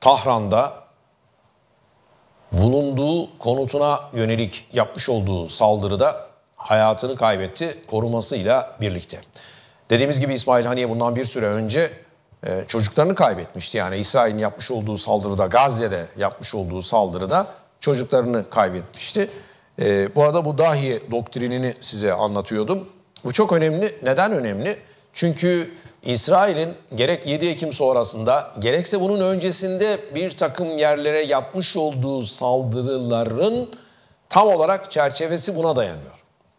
Tahran'da bulunduğu konutuna yönelik yapmış olduğu saldırıda hayatını kaybetti korumasıyla birlikte. Dediğimiz gibi İsmail Haniye bundan bir süre önce e, çocuklarını kaybetmişti. Yani İsrail'in yapmış olduğu saldırıda, Gazze'de yapmış olduğu saldırıda çocuklarını kaybetmişti. E, bu arada bu dahi doktrinini size anlatıyordum. Bu çok önemli. Neden önemli? Çünkü İsrail'in gerek 7 Ekim sonrasında gerekse bunun öncesinde bir takım yerlere yapmış olduğu saldırıların tam olarak çerçevesi buna dayanıyor.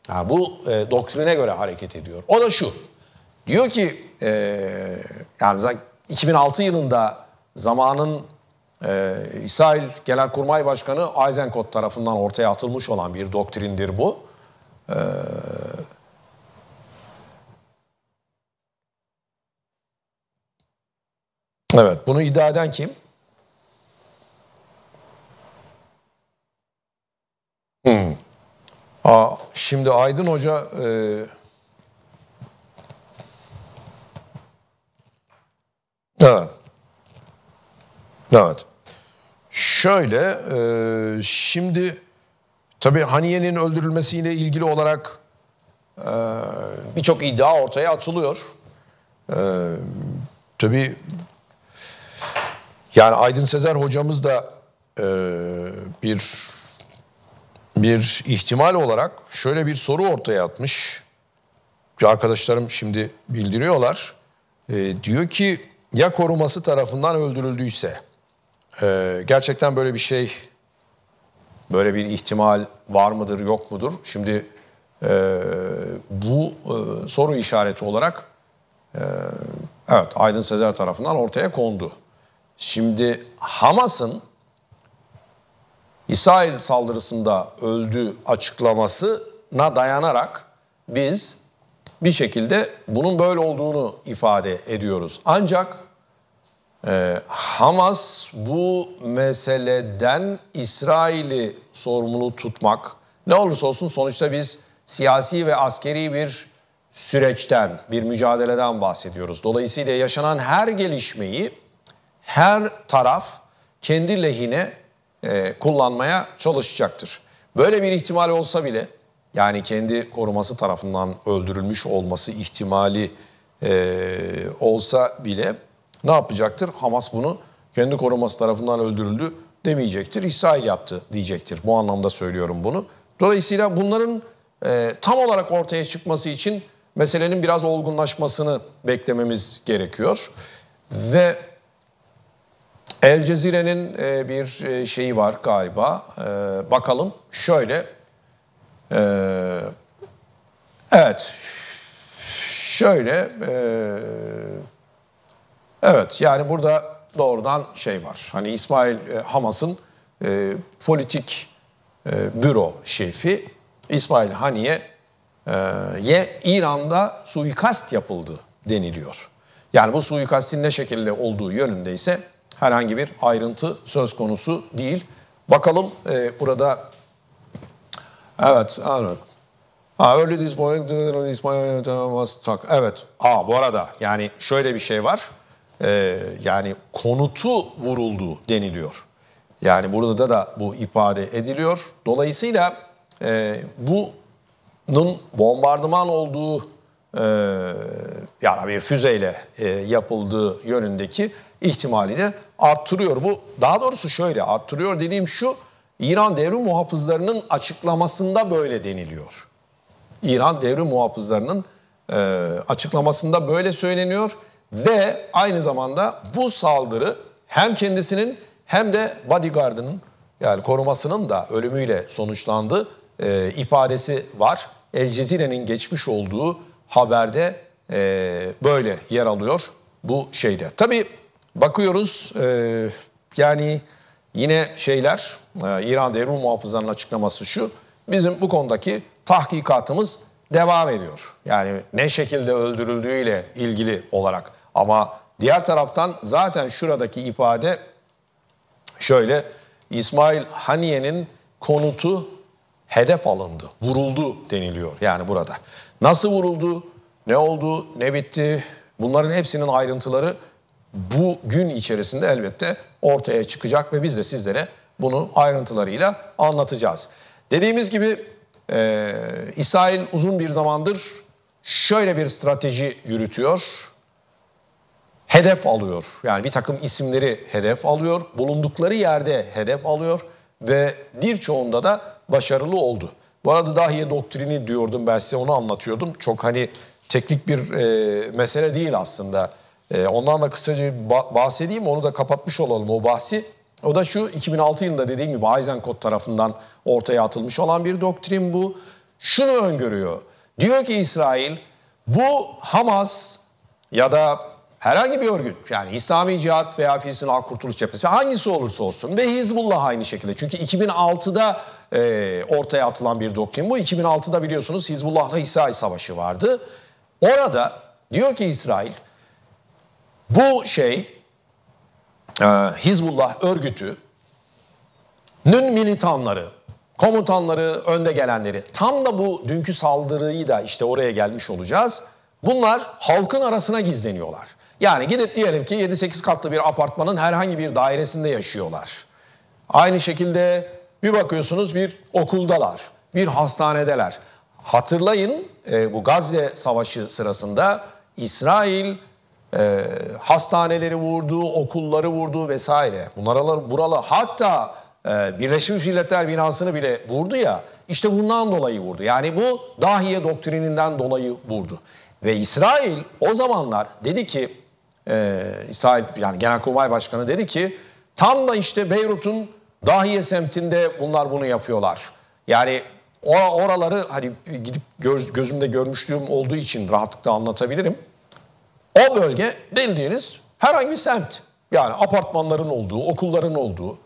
Ha, bu e, doktrine göre hareket ediyor. O da şu. Diyor ki e, yani 2006 yılında zamanın e, İsrail Genelkurmay Başkanı Eisenkot tarafından ortaya atılmış olan bir doktrindir bu. E, Evet bunu iddia eden kim? Hmm. Aa, şimdi Aydın Hoca e, evet evet şöyle e, şimdi tabii Haniye'nin öldürülmesiyle ilgili olarak e, birçok iddia ortaya atılıyor. E, tabii yani Aydın Sezer hocamız da e, bir bir ihtimal olarak şöyle bir soru ortaya atmış. Arkadaşlarım şimdi bildiriyorlar. E, diyor ki ya koruması tarafından öldürüldüyse e, gerçekten böyle bir şey böyle bir ihtimal var mıdır yok mudur? Şimdi e, bu e, soru işareti olarak e, evet Aydın Sezer tarafından ortaya kondu. Şimdi Hamas'ın İsrail saldırısında öldüğü açıklamasına dayanarak biz bir şekilde bunun böyle olduğunu ifade ediyoruz. Ancak e, Hamas bu meseleden İsrail'i sorumlu tutmak ne olursa olsun sonuçta biz siyasi ve askeri bir süreçten, bir mücadeleden bahsediyoruz. Dolayısıyla yaşanan her gelişmeyi her taraf kendi lehine e, kullanmaya çalışacaktır. Böyle bir ihtimal olsa bile yani kendi koruması tarafından öldürülmüş olması ihtimali e, olsa bile ne yapacaktır? Hamas bunu kendi koruması tarafından öldürüldü demeyecektir. İsrail yaptı diyecektir. Bu anlamda söylüyorum bunu. Dolayısıyla bunların e, tam olarak ortaya çıkması için meselenin biraz olgunlaşmasını beklememiz gerekiyor. Ve El Cezire'nin e, bir e, şeyi var galiba. E, bakalım şöyle. Evet. Şöyle. Evet yani burada doğrudan şey var. Hani İsmail Hamas'ın politik büro şefi İsmail Haniye ye İran'da suikast yapıldı deniliyor. Yani bu suikastin ne şekilde olduğu yönünde ise herhangi bir ayrıntı söz konusu değil. Bakalım e, burada evet evet. Ha, early this morning, this morning was talk. Evet. Aa, bu arada yani şöyle bir şey var. Ee, yani konutu vuruldu deniliyor. Yani burada da bu ifade ediliyor. Dolayısıyla e, bunun bombardıman olduğu e, yani bir füzeyle e, yapıldığı yönündeki ihtimali de arttırıyor. Bu daha doğrusu şöyle arttırıyor dediğim şu İran devrim muhafızlarının açıklamasında böyle deniliyor. İran devrim muhafızlarının e, açıklamasında böyle söyleniyor ve aynı zamanda bu saldırı hem kendisinin hem de bodyguardının yani korumasının da ölümüyle sonuçlandı e, ifadesi var. El Cezire'nin geçmiş olduğu haberde e, böyle yer alıyor bu şeyde. Tabii Bakıyoruz e, yani yine şeyler e, İran Devrim Muhafızları'nın açıklaması şu. Bizim bu konudaki tahkikatımız devam ediyor. Yani ne şekilde öldürüldüğüyle ilgili olarak. Ama diğer taraftan zaten şuradaki ifade şöyle. İsmail Haniye'nin konutu hedef alındı, vuruldu deniliyor yani burada. Nasıl vuruldu, ne oldu, ne bitti bunların hepsinin ayrıntıları bu gün içerisinde elbette ortaya çıkacak ve biz de sizlere bunu ayrıntılarıyla anlatacağız. Dediğimiz gibi e, İsrail uzun bir zamandır şöyle bir strateji yürütüyor. Hedef alıyor. Yani bir takım isimleri hedef alıyor. Bulundukları yerde hedef alıyor. Ve birçoğunda da başarılı oldu. Bu arada dahiye doktrini diyordum ben size onu anlatıyordum. Çok hani teknik bir e, mesele değil aslında ee, ondan da kısaca bahsedeyim onu da kapatmış olalım o bahsi. O da şu 2006 yılında dediğim gibi Eisenkot tarafından ortaya atılmış olan bir doktrin bu. Şunu öngörüyor. Diyor ki İsrail bu Hamas ya da herhangi bir örgüt yani İslami Cihat veya Filistin Halk Kurtuluş Cephesi hangisi olursa olsun ve Hizbullah aynı şekilde. Çünkü 2006'da e, ortaya atılan bir doktrin bu. 2006'da biliyorsunuz Hizbullah'la İsrail Savaşı vardı. Orada diyor ki İsrail bu şey e, Hizbullah örgütünün militanları, komutanları, önde gelenleri tam da bu dünkü saldırıyı da işte oraya gelmiş olacağız. Bunlar halkın arasına gizleniyorlar. Yani gidip diyelim ki 7-8 katlı bir apartmanın herhangi bir dairesinde yaşıyorlar. Aynı şekilde bir bakıyorsunuz bir okuldalar, bir hastanedeler. Hatırlayın e, bu Gazze Savaşı sırasında İsrail e, hastaneleri vurdu, okulları vurdu vesaire. Bunlar buralı hatta e, Birleşmiş Milletler binasını bile vurdu ya. İşte bundan dolayı vurdu. Yani bu dahiye doktrininden dolayı vurdu. Ve İsrail o zamanlar dedi ki e, İsrail yani Genelkurmay Başkanı dedi ki tam da işte Beyrut'un Dahiye semtinde bunlar bunu yapıyorlar. Yani oraları hani gidip göz, gözümde görmüşlüğüm olduğu için rahatlıkla anlatabilirim. O bölge bildiğiniz herhangi bir semt. Yani apartmanların olduğu, okulların olduğu,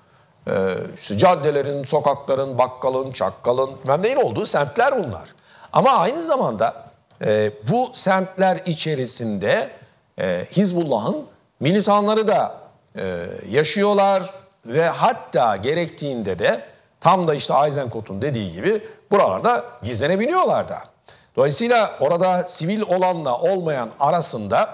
e, işte caddelerin, sokakların, bakkalın, çakkalın, ben olduğu semtler bunlar. Ama aynı zamanda e, bu semtler içerisinde e, Hizbullah'ın militanları da e, yaşıyorlar ve hatta gerektiğinde de tam da işte Eisenkot'un dediği gibi buralarda gizlenebiliyorlar da. Dolayısıyla orada sivil olanla olmayan arasında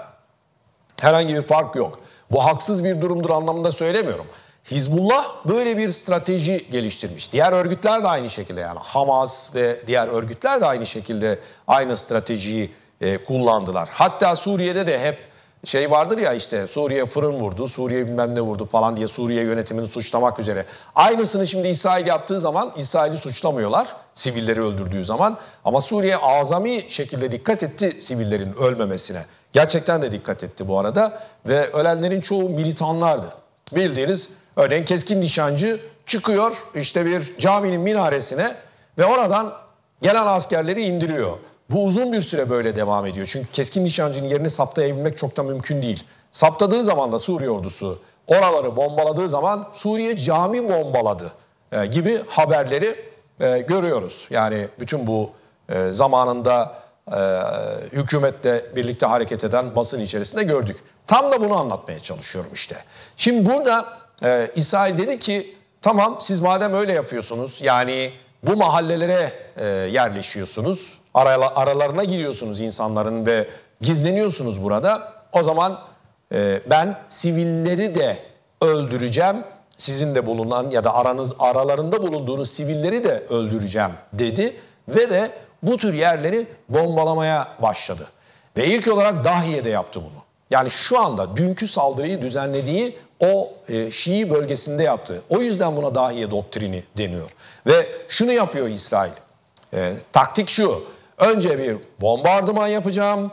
herhangi bir fark yok. Bu haksız bir durumdur anlamında söylemiyorum. Hizbullah böyle bir strateji geliştirmiş. Diğer örgütler de aynı şekilde yani Hamas ve diğer örgütler de aynı şekilde aynı stratejiyi e, kullandılar. Hatta Suriye'de de hep şey vardır ya işte Suriye fırın vurdu, Suriye bilmem ne vurdu falan diye Suriye yönetimini suçlamak üzere. Aynısını şimdi İsrail yaptığı zaman İsrail'i suçlamıyorlar sivilleri öldürdüğü zaman. Ama Suriye azami şekilde dikkat etti sivillerin ölmemesine. Gerçekten de dikkat etti bu arada ve ölenlerin çoğu militanlardı. Bildiğiniz örneğin keskin nişancı çıkıyor işte bir caminin minaresine ve oradan gelen askerleri indiriyor. Bu uzun bir süre böyle devam ediyor. Çünkü keskin nişancının yerini saptayabilmek çok da mümkün değil. Saptadığı zaman da Suriye ordusu oraları bombaladığı zaman Suriye cami bombaladı e, gibi haberleri e, görüyoruz. Yani bütün bu e, zamanında e, hükümetle birlikte hareket eden basın içerisinde gördük. Tam da bunu anlatmaya çalışıyorum işte. Şimdi burada e, İsrail dedi ki tamam siz madem öyle yapıyorsunuz yani bu mahallelere e, yerleşiyorsunuz aralarına giriyorsunuz insanların ve gizleniyorsunuz burada. O zaman e, ben sivilleri de öldüreceğim. Sizin de bulunan ya da aranız aralarında bulunduğunuz sivilleri de öldüreceğim dedi ve de bu tür yerleri bombalamaya başladı. Ve ilk olarak Dahiye'de yaptı bunu. Yani şu anda dünkü saldırıyı düzenlediği o e, Şii bölgesinde yaptı. O yüzden buna Dahiye doktrini deniyor. Ve şunu yapıyor İsrail. E, taktik şu. Önce bir bombardıman yapacağım.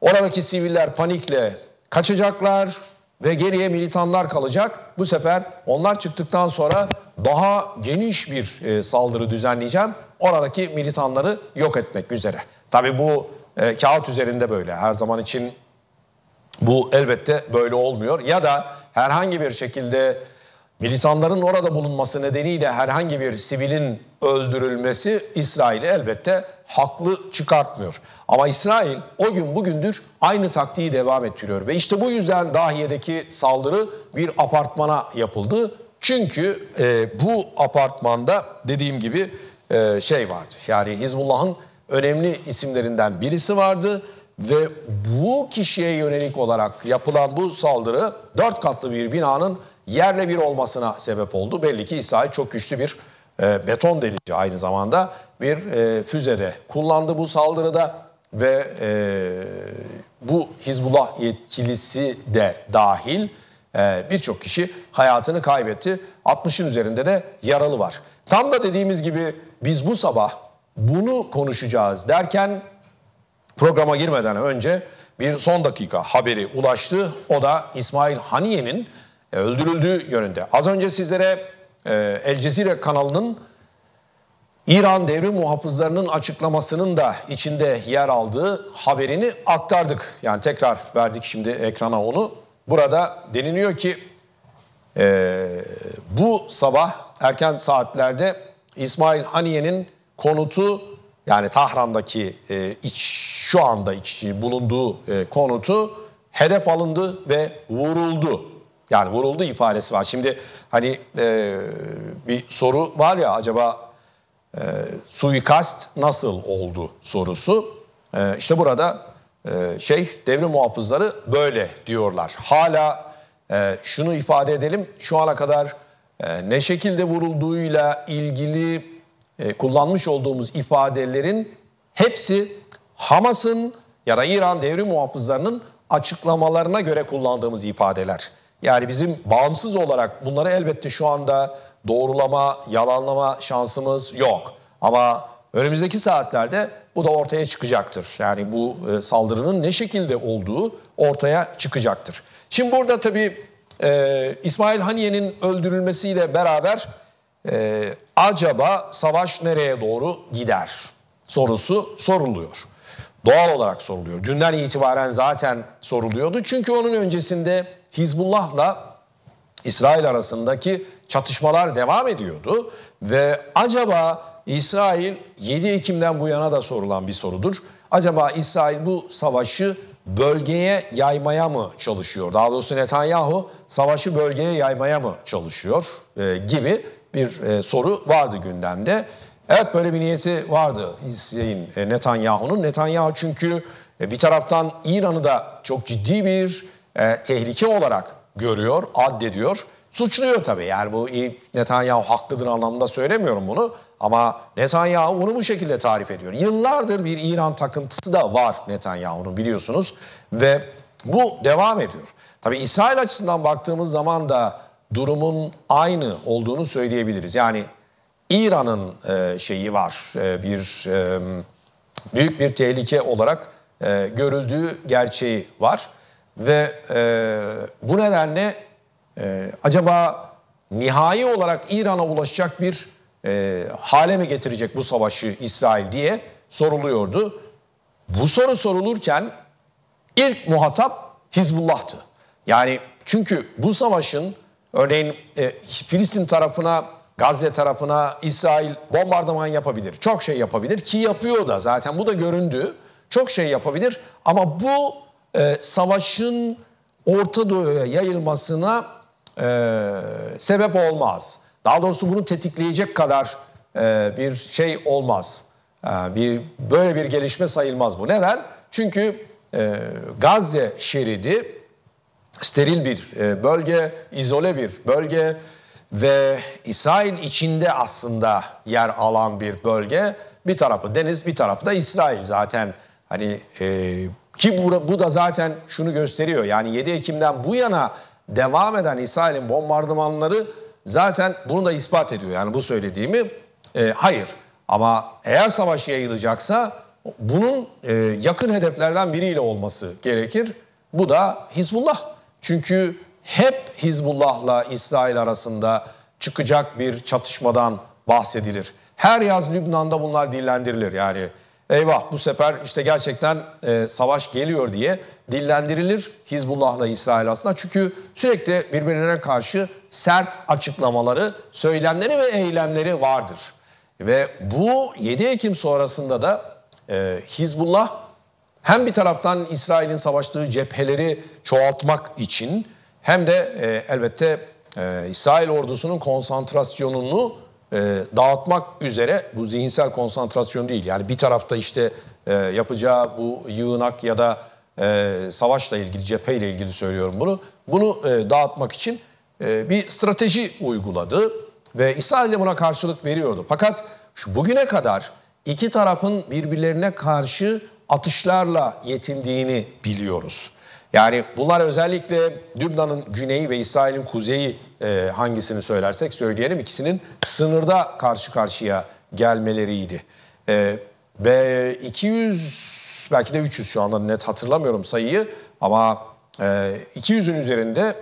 Oradaki siviller panikle kaçacaklar ve geriye militanlar kalacak. Bu sefer onlar çıktıktan sonra daha geniş bir e, saldırı düzenleyeceğim. Oradaki militanları yok etmek üzere. Tabii bu e, kağıt üzerinde böyle. Her zaman için bu elbette böyle olmuyor. Ya da herhangi bir şekilde Militanların orada bulunması nedeniyle herhangi bir sivilin öldürülmesi İsrail'i elbette haklı çıkartmıyor. Ama İsrail o gün bugündür aynı taktiği devam ettiriyor. Ve işte bu yüzden Dahiye'deki saldırı bir apartmana yapıldı. Çünkü e, bu apartmanda dediğim gibi e, şey vardı. Yani Hizbullah'ın önemli isimlerinden birisi vardı ve bu kişiye yönelik olarak yapılan bu saldırı dört katlı bir binanın yerle bir olmasına sebep oldu. Belli ki İsrail çok güçlü bir e, beton delici aynı zamanda bir e, füzede kullandı bu saldırıda ve e, bu Hizbullah yetkilisi de dahil e, birçok kişi hayatını kaybetti. 60'ın üzerinde de yaralı var. Tam da dediğimiz gibi biz bu sabah bunu konuşacağız derken programa girmeden önce bir son dakika haberi ulaştı. O da İsmail Haniye'nin e, öldürüldüğü yönünde. Az önce sizlere e, El Cezire kanalının İran devri muhafızlarının açıklamasının da içinde yer aldığı haberini aktardık. Yani tekrar verdik şimdi ekrana onu. Burada deniliyor ki e, bu sabah erken saatlerde İsmail Haniye'nin konutu yani Tahran'daki e, iç şu anda iç, bulunduğu e, konutu hedef alındı ve vuruldu. Yani vuruldu ifadesi var. Şimdi hani e, bir soru var ya acaba e, suikast nasıl oldu sorusu. E, işte burada e, şey devrim muhafızları böyle diyorlar. Hala e, şunu ifade edelim şu ana kadar e, ne şekilde vurulduğuyla ilgili e, kullanmış olduğumuz ifadelerin hepsi Hamas'ın ya da İran devrim muhafızlarının açıklamalarına göre kullandığımız ifadeler. Yani bizim bağımsız olarak bunları elbette şu anda doğrulama, yalanlama şansımız yok. Ama önümüzdeki saatlerde bu da ortaya çıkacaktır. Yani bu e, saldırının ne şekilde olduğu ortaya çıkacaktır. Şimdi burada tabii e, İsmail Haniye'nin öldürülmesiyle beraber e, acaba savaş nereye doğru gider sorusu soruluyor. Doğal olarak soruluyor. Dünden itibaren zaten soruluyordu. Çünkü onun öncesinde Hizbullah'la İsrail arasındaki çatışmalar devam ediyordu ve acaba İsrail 7 Ekim'den bu yana da sorulan bir sorudur. Acaba İsrail bu savaşı bölgeye yaymaya mı çalışıyor? Daha doğrusu Netanyahu savaşı bölgeye yaymaya mı çalışıyor e, gibi bir e, soru vardı gündemde. Evet böyle bir niyeti vardı Hüseyin e, Netanyahu'nun. Netanyahu çünkü e, bir taraftan İran'ı da çok ciddi bir e, tehlike olarak görüyor, addediyor, suçluyor tabii. Yani bu Netanyahu haklıdır anlamında söylemiyorum bunu ama Netanyahu onu bu şekilde tarif ediyor. Yıllardır bir İran takıntısı da var Netanyahu'nun biliyorsunuz ve bu devam ediyor. Tabii İsrail açısından baktığımız zaman da durumun aynı olduğunu söyleyebiliriz. Yani İran'ın e, şeyi var e, bir e, büyük bir tehlike olarak e, görüldüğü gerçeği var. Ve e, bu nedenle e, acaba nihai olarak İran'a ulaşacak bir e, hale mi getirecek bu savaşı İsrail diye soruluyordu. Bu soru sorulurken ilk muhatap Hizbullah'tı. Yani çünkü bu savaşın örneğin e, Filistin tarafına, Gazze tarafına İsrail bombardıman yapabilir. Çok şey yapabilir ki yapıyor da zaten bu da göründü. Çok şey yapabilir ama bu e, savaşın Orta Doğu'ya yayılmasına e, sebep olmaz. Daha doğrusu bunu tetikleyecek kadar e, bir şey olmaz. E, bir böyle bir gelişme sayılmaz bu. Neden? Çünkü e, Gazze şeridi steril bir e, bölge, izole bir bölge ve İsrail içinde aslında yer alan bir bölge. Bir tarafı deniz, bir tarafı da İsrail zaten hani e, ki bu, bu da zaten şunu gösteriyor. Yani 7 Ekim'den bu yana devam eden İsrail'in bombardımanları zaten bunu da ispat ediyor. Yani bu söylediğimi e, hayır. Ama eğer savaş yayılacaksa bunun e, yakın hedeflerden biriyle olması gerekir. Bu da Hizbullah. Çünkü hep Hizbullah'la İsrail arasında çıkacak bir çatışmadan bahsedilir. Her yaz Lübnan'da bunlar dillendirilir. Yani eyvah bu sefer işte gerçekten e, savaş geliyor diye dillendirilir Hizbullah'la İsrail aslında. Çünkü sürekli birbirlerine karşı sert açıklamaları, söylemleri ve eylemleri vardır. Ve bu 7 Ekim sonrasında da e, Hizbullah hem bir taraftan İsrail'in savaştığı cepheleri çoğaltmak için hem de e, elbette e, İsrail ordusunun konsantrasyonunu e, dağıtmak üzere bu zihinsel konsantrasyon değil. Yani bir tarafta işte e, yapacağı bu yığınak ya da e, savaşla ilgili, cepheyle ilgili söylüyorum bunu. Bunu dağıtmak için bir strateji uyguladı ve İsrail de buna karşılık veriyordu. Fakat şu bugüne kadar iki tarafın birbirlerine karşı atışlarla yetindiğini biliyoruz. Yani bunlar özellikle Lübnan'ın güneyi ve İsrail'in kuzeyi e, hangisini söylersek söyleyelim ikisinin sınırda karşı karşıya gelmeleriydi. E, B 200 belki de 300 şu anda net hatırlamıyorum sayıyı ama e, 200'ün üzerinde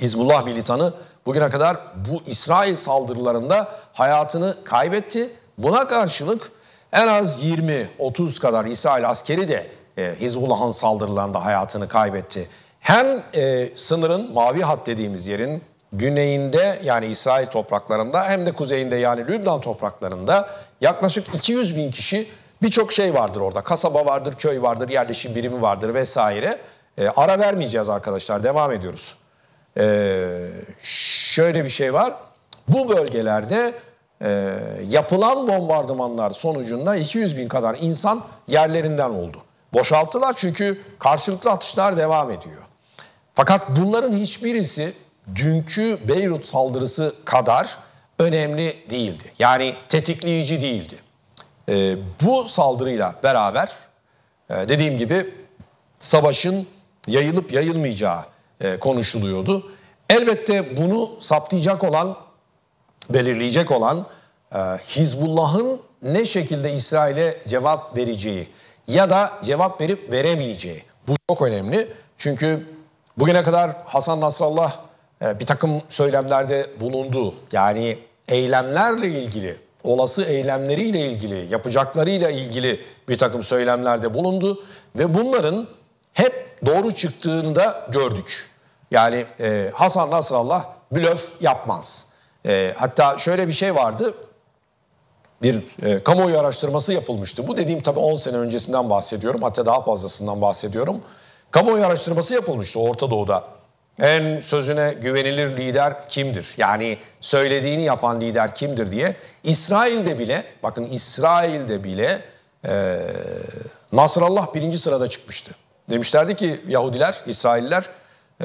Hizbullah militanı bugüne kadar bu İsrail saldırılarında hayatını kaybetti. Buna karşılık en az 20-30 kadar İsrail askeri de e, Hizbullah'ın saldırılarında hayatını kaybetti. Hem e, sınırın mavi hat dediğimiz yerin güneyinde yani İsrail topraklarında hem de kuzeyinde yani Lübnan topraklarında yaklaşık 200 bin kişi birçok şey vardır orada. Kasaba vardır, köy vardır, yerleşim birimi vardır vesaire. E, ara vermeyeceğiz arkadaşlar devam ediyoruz. E, şöyle bir şey var. Bu bölgelerde e, yapılan bombardımanlar sonucunda 200 bin kadar insan yerlerinden oldu. Boşalttılar çünkü karşılıklı atışlar devam ediyor. Fakat bunların hiçbirisi dünkü Beyrut saldırısı kadar önemli değildi. Yani tetikleyici değildi. E, bu saldırıyla beraber e, dediğim gibi savaşın yayılıp yayılmayacağı e, konuşuluyordu. Elbette bunu saptayacak olan, belirleyecek olan e, Hizbullah'ın ne şekilde İsrail'e cevap vereceği ya da cevap verip veremeyeceği. Bu çok önemli. Çünkü bugüne kadar Hasan Nasrallah ee, bir takım söylemlerde bulundu. Yani eylemlerle ilgili, olası eylemleriyle ilgili, yapacaklarıyla ilgili bir takım söylemlerde bulundu ve bunların hep doğru çıktığını da gördük. Yani e, Hasan Nasrallah blöf yapmaz. E, hatta şöyle bir şey vardı. Bir e, kamuoyu araştırması yapılmıştı. Bu dediğim tabii 10 sene öncesinden bahsediyorum. Hatta daha fazlasından bahsediyorum. Kamuoyu araştırması yapılmıştı Orta Doğu'da en sözüne güvenilir lider kimdir? Yani söylediğini yapan lider kimdir diye İsrail'de bile bakın İsrail'de bile e, Nasrallah birinci sırada çıkmıştı. Demişlerdi ki Yahudiler, İsrailler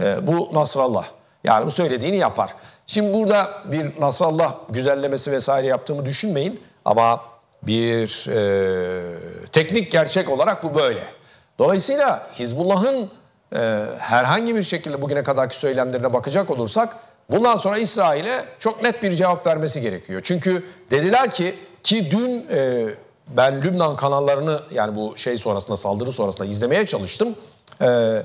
e, bu Nasrallah. Yani bu söylediğini yapar. Şimdi burada bir Nasrallah güzellemesi vesaire yaptığımı düşünmeyin ama bir e, teknik gerçek olarak bu böyle. Dolayısıyla Hizbullah'ın e, herhangi bir şekilde bugüne kadarki söylemlerine bakacak olursak bundan sonra İsrail'e çok net bir cevap vermesi gerekiyor. Çünkü dediler ki ki dün e, ben Lübnan kanallarını yani bu şey sonrasında saldırı sonrasında izlemeye çalıştım. E,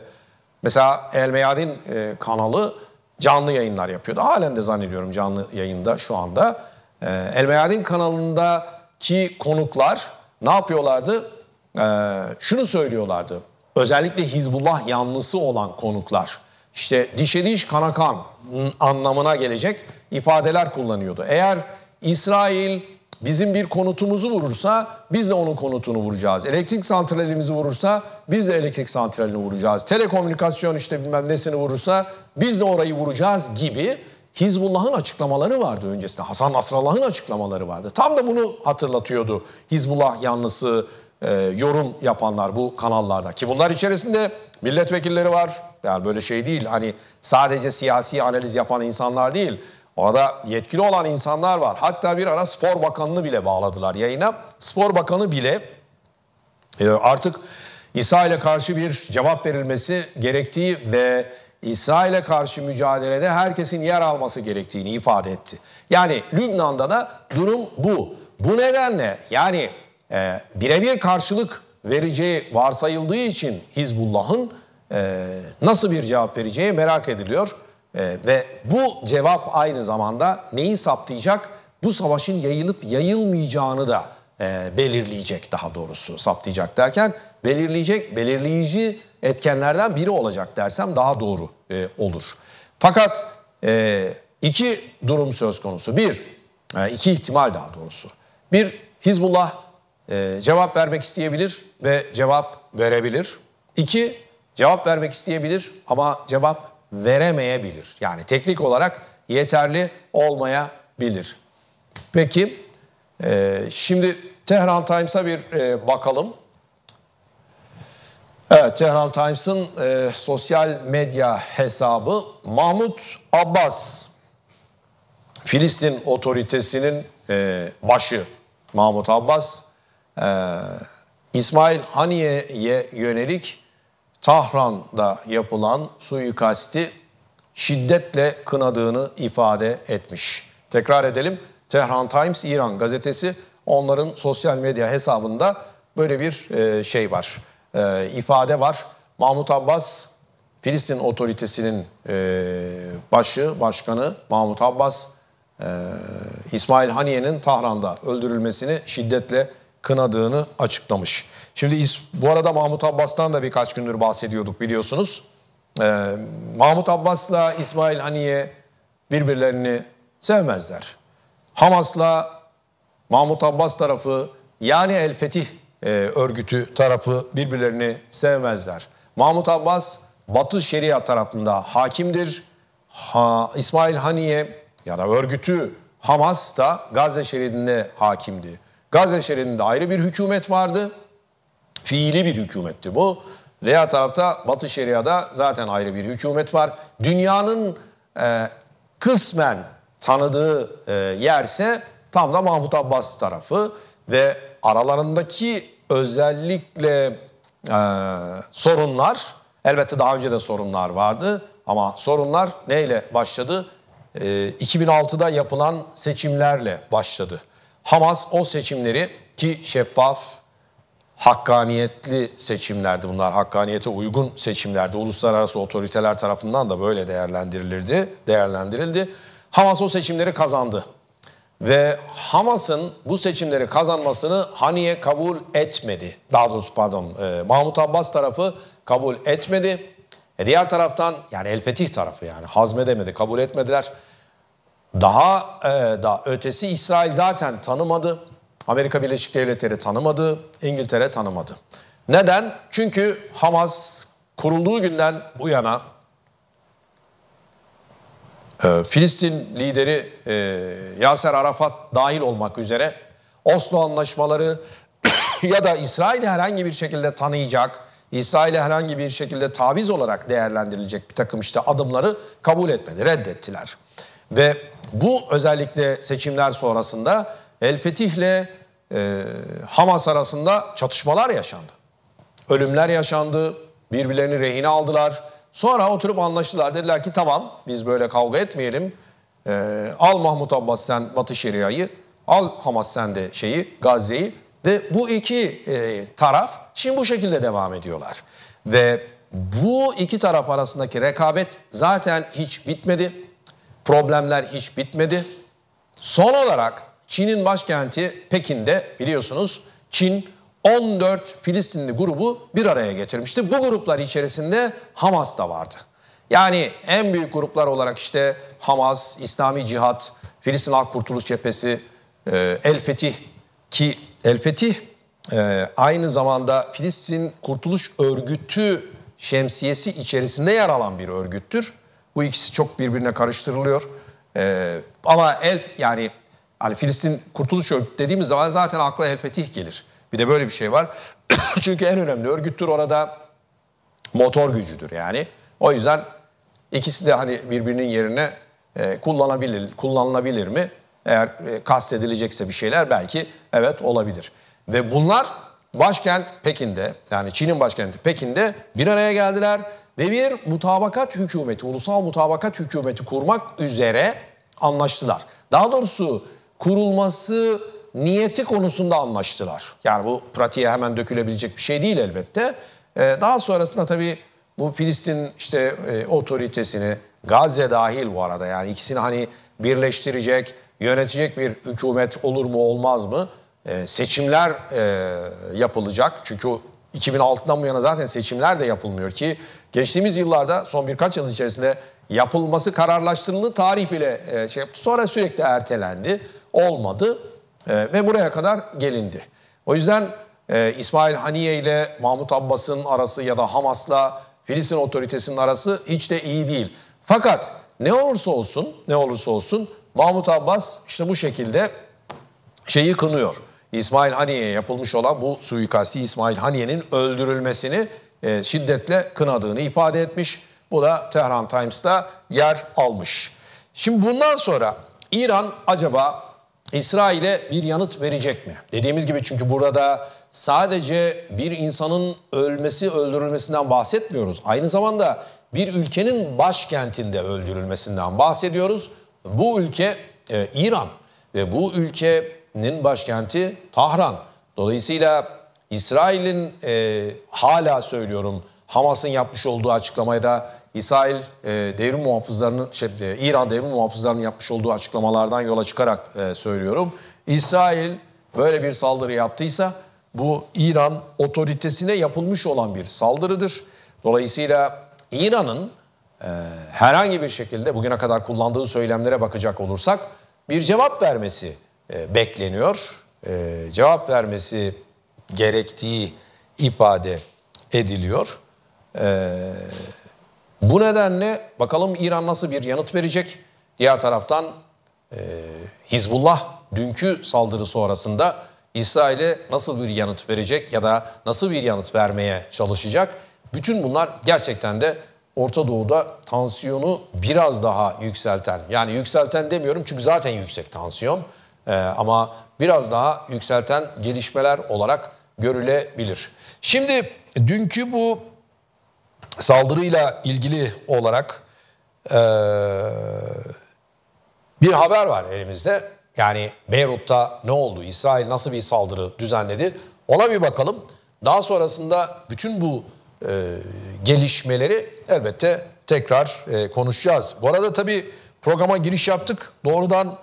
mesela El Meyadin e, kanalı canlı yayınlar yapıyordu. Halen de zannediyorum canlı yayında şu anda. E, El Meyadin kanalındaki konuklar ne yapıyorlardı? Ee, şunu söylüyorlardı özellikle Hizbullah yanlısı olan konuklar işte dişe diş kana kan anlamına gelecek ifadeler kullanıyordu. Eğer İsrail bizim bir konutumuzu vurursa biz de onun konutunu vuracağız. Elektrik santralimizi vurursa biz de elektrik santralini vuracağız. Telekomünikasyon işte bilmem nesini vurursa biz de orayı vuracağız gibi Hizbullah'ın açıklamaları vardı öncesinde. Hasan Nasrallah'ın açıklamaları vardı. Tam da bunu hatırlatıyordu Hizbullah yanlısı e, yorum yapanlar bu kanallarda. Ki bunlar içerisinde milletvekilleri var. Yani böyle şey değil hani sadece siyasi analiz yapan insanlar değil. Orada yetkili olan insanlar var. Hatta bir ara spor bakanını bile bağladılar yayına. Spor bakanı bile e, artık İsa ile karşı bir cevap verilmesi gerektiği ve İsa ile karşı mücadelede herkesin yer alması gerektiğini ifade etti. Yani Lübnan'da da durum bu. Bu nedenle yani e, birebir karşılık vereceği varsayıldığı için Hizbullah'ın e, nasıl bir cevap vereceği merak ediliyor. E, ve bu cevap aynı zamanda neyi saptayacak? Bu savaşın yayılıp yayılmayacağını da e, belirleyecek daha doğrusu saptayacak derken belirleyecek belirleyici etkenlerden biri olacak dersem daha doğru e, olur. Fakat e, iki durum söz konusu. Bir, e, iki ihtimal daha doğrusu. Bir, Hizbullah ee, cevap vermek isteyebilir ve cevap verebilir. İki, cevap vermek isteyebilir ama cevap veremeyebilir. Yani teknik olarak yeterli olmayabilir. Peki, ee, şimdi Tehran Times'a bir ee, bakalım. Evet, Tehran Times'ın e, sosyal medya hesabı Mahmut Abbas, Filistin otoritesinin e, başı Mahmut Abbas, ee, İsmail Haniye'ye yönelik Tahran'da yapılan suikasti şiddetle kınadığını ifade etmiş. Tekrar edelim. Tehran Times İran gazetesi onların sosyal medya hesabında böyle bir e, şey var. E, ifade var. Mahmut Abbas Filistin otoritesinin e, başı, başkanı Mahmut Abbas İsmail Haniye'nin Tahran'da öldürülmesini şiddetle kınadığını açıklamış. Şimdi bu arada Mahmut Abbas'tan da birkaç gündür bahsediyorduk biliyorsunuz. Ee, Mahmut Abbas'la İsmail Haniye birbirlerini sevmezler. Hamas'la Mahmut Abbas tarafı yani El Fetih e, örgütü tarafı birbirlerini sevmezler. Mahmut Abbas Batı Şeria tarafında hakimdir. Ha, İsmail Haniye ya da örgütü Hamas da Gazze şeridinde hakimdi. Gazze şeridinde ayrı bir hükümet vardı. Fiili bir hükümetti bu. Diğer tarafta Batı Şeria'da zaten ayrı bir hükümet var. Dünyanın e, kısmen tanıdığı e, yerse tam da Mahmut Abbas tarafı ve aralarındaki özellikle e, sorunlar elbette daha önce de sorunlar vardı ama sorunlar neyle başladı? E, 2006'da yapılan seçimlerle başladı. Hamas o seçimleri ki şeffaf, hakkaniyetli seçimlerdi bunlar. Hakkaniyete uygun seçimlerdi. Uluslararası otoriteler tarafından da böyle değerlendirilirdi, değerlendirildi. Hamas o seçimleri kazandı. Ve Hamas'ın bu seçimleri kazanmasını Haniye kabul etmedi. Daha doğrusu pardon e, Mahmut Abbas tarafı kabul etmedi. E diğer taraftan yani El Fetih tarafı yani hazmedemedi, kabul etmediler. Daha e, daha ötesi İsrail zaten tanımadı. Amerika Birleşik Devletleri tanımadı, İngiltere tanımadı. Neden? Çünkü Hamas kurulduğu günden bu yana e, Filistin lideri e, Yaser Arafat dahil olmak üzere Oslo anlaşmaları ya da İsrail herhangi bir şekilde tanıyacak, İsrail'e herhangi bir şekilde taviz olarak değerlendirilecek bir takım işte adımları kabul etmedi, reddettiler. Ve bu özellikle seçimler sonrasında El Fetih ile e, Hamas arasında çatışmalar yaşandı. Ölümler yaşandı, birbirlerini rehine aldılar. Sonra oturup anlaştılar. Dediler ki tamam biz böyle kavga etmeyelim. E, al Mahmut Abbas sen Batı Şeria'yı, al Hamas sen de şeyi Gazze'yi. Ve bu iki e, taraf şimdi bu şekilde devam ediyorlar. Ve bu iki taraf arasındaki rekabet zaten hiç bitmedi. Problemler hiç bitmedi. Son olarak Çin'in başkenti Pekin'de biliyorsunuz Çin 14 Filistinli grubu bir araya getirmişti. Bu gruplar içerisinde Hamas da vardı. Yani en büyük gruplar olarak işte Hamas, İslami Cihat, Filistin Halk Kurtuluş Cephesi, e, El Fetih ki El Fetih e, aynı zamanda Filistin Kurtuluş Örgütü şemsiyesi içerisinde yer alan bir örgüttür. Bu ikisi çok birbirine karıştırılıyor. Ee, ama el yani hani Filistin Kurtuluş Örgütü dediğimiz zaman zaten akla El Fetih gelir. Bir de böyle bir şey var. Çünkü en önemli örgüttür orada motor gücüdür yani. O yüzden ikisi de hani birbirinin yerine e, kullanabilir kullanılabilir mi? Eğer e, kastedilecekse bir şeyler belki evet olabilir. Ve bunlar başkent Pekin'de yani Çin'in başkenti Pekin'de bir araya geldiler ve bir mutabakat hükümeti, ulusal mutabakat hükümeti kurmak üzere anlaştılar. Daha doğrusu kurulması niyeti konusunda anlaştılar. Yani bu pratiğe hemen dökülebilecek bir şey değil elbette. Ee, daha sonrasında tabii bu Filistin işte e, otoritesini Gazze dahil bu arada yani ikisini hani birleştirecek, yönetecek bir hükümet olur mu olmaz mı? E, seçimler e, yapılacak çünkü 2006'dan bu yana zaten seçimler de yapılmıyor ki geçtiğimiz yıllarda son birkaç yıl içerisinde yapılması kararlaştırıldı. Tarih bile e, şey yaptı. Sonra sürekli ertelendi. Olmadı e, ve buraya kadar gelindi. O yüzden e, İsmail Haniye ile Mahmut Abbas'ın arası ya da Hamas'la Filistin otoritesinin arası hiç de iyi değil. Fakat ne olursa olsun, ne olursa olsun Mahmut Abbas işte bu şekilde şeyi kınıyor. İsmail Haniye'ye yapılmış olan bu suikasti İsmail Haniye'nin öldürülmesini e, şiddetle kınadığını ifade etmiş. Bu da Tehran Times'ta yer almış. Şimdi bundan sonra İran acaba İsrail'e bir yanıt verecek mi? Dediğimiz gibi çünkü burada sadece bir insanın ölmesi öldürülmesinden bahsetmiyoruz. Aynı zamanda bir ülkenin başkentinde öldürülmesinden bahsediyoruz. Bu ülke e, İran ve bu ülke Suriye'nin başkenti Tahran. Dolayısıyla İsrail'in e, hala söylüyorum Hamas'ın yapmış olduğu açıklamaya da İsrail e, devrim muhafızlarının, şey, e, İran devrim muhafızlarının yapmış olduğu açıklamalardan yola çıkarak e, söylüyorum. İsrail böyle bir saldırı yaptıysa bu İran otoritesine yapılmış olan bir saldırıdır. Dolayısıyla İran'ın e, herhangi bir şekilde bugüne kadar kullandığı söylemlere bakacak olursak bir cevap vermesi e, bekleniyor. E, cevap vermesi gerektiği ifade ediliyor. E, bu nedenle bakalım İran nasıl bir yanıt verecek? Diğer taraftan Hizbullah dünkü saldırı sonrasında İsrail'e nasıl bir yanıt verecek ya da nasıl bir yanıt vermeye çalışacak? Bütün bunlar gerçekten de Orta Doğu'da tansiyonu biraz daha yükselten, yani yükselten demiyorum çünkü zaten yüksek tansiyon. Ee, ama biraz daha yükselten gelişmeler olarak görülebilir. Şimdi dünkü bu saldırıyla ilgili olarak e, bir haber var elimizde. Yani Beyrut'ta ne oldu? İsrail nasıl bir saldırı düzenledi? Ona bir bakalım. Daha sonrasında bütün bu e, gelişmeleri elbette tekrar e, konuşacağız. Bu arada tabii programa giriş yaptık. Doğrudan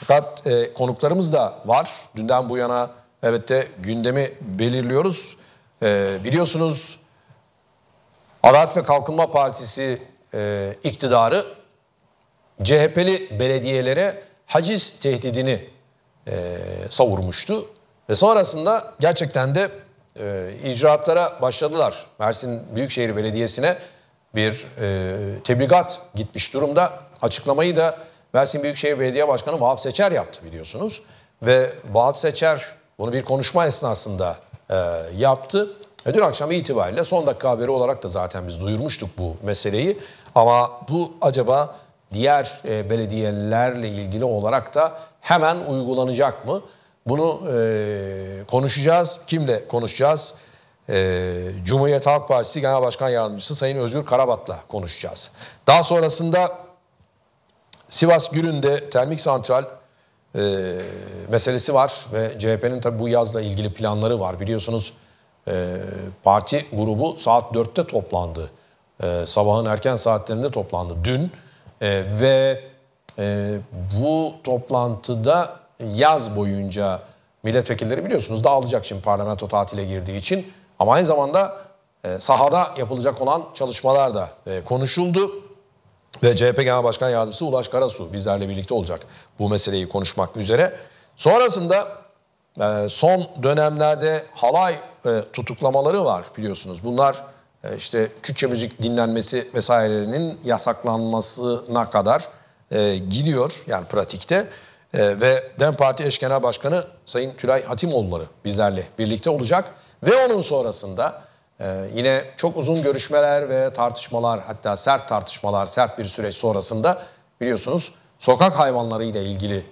fakat e, konuklarımız da var. Dünden bu yana evet de gündemi belirliyoruz. E, biliyorsunuz Adalet ve Kalkınma Partisi e, iktidarı CHP'li belediyelere haciz tehdidini e, savurmuştu. Ve sonrasında gerçekten de e, icraatlara başladılar. Mersin Büyükşehir Belediyesi'ne bir e, tebligat gitmiş durumda. Açıklamayı da Mersin Büyükşehir Belediye Başkanı Vahap Seçer yaptı biliyorsunuz. Ve Vahap Seçer bunu bir konuşma esnasında e, yaptı. E, dün akşam itibariyle son dakika haberi olarak da zaten biz duyurmuştuk bu meseleyi. Ama bu acaba diğer e, belediyelerle ilgili olarak da hemen uygulanacak mı? Bunu e, konuşacağız. Kimle konuşacağız? E, Cumhuriyet Halk Partisi Genel Başkan Yardımcısı Sayın Özgür Karabat'la konuşacağız. Daha sonrasında Sivas Gürün'de termik santral e, meselesi var ve CHP'nin tabi bu yazla ilgili planları var. Biliyorsunuz e, parti grubu saat 4'te toplandı. E, sabahın erken saatlerinde toplandı dün e, ve e, bu toplantıda yaz boyunca milletvekilleri biliyorsunuz da alacak şimdi parlamento tatile girdiği için ama aynı zamanda e, sahada yapılacak olan çalışmalar da e, konuşuldu ve CHP Genel Başkan Yardımcısı Ulaş Karasu bizlerle birlikte olacak bu meseleyi konuşmak üzere. Sonrasında e, son dönemlerde halay e, tutuklamaları var biliyorsunuz. Bunlar e, işte Kürtçe müzik dinlenmesi vesairelerinin yasaklanmasına kadar gidiyor yani pratikte. Ve DEM Parti Eş Genel Başkanı Sayın Tülay Hatimoğulları bizlerle birlikte olacak. Ve onun sonrasında ee, yine çok uzun görüşmeler ve tartışmalar hatta sert tartışmalar, sert bir süreç sonrasında biliyorsunuz sokak hayvanları ile ilgili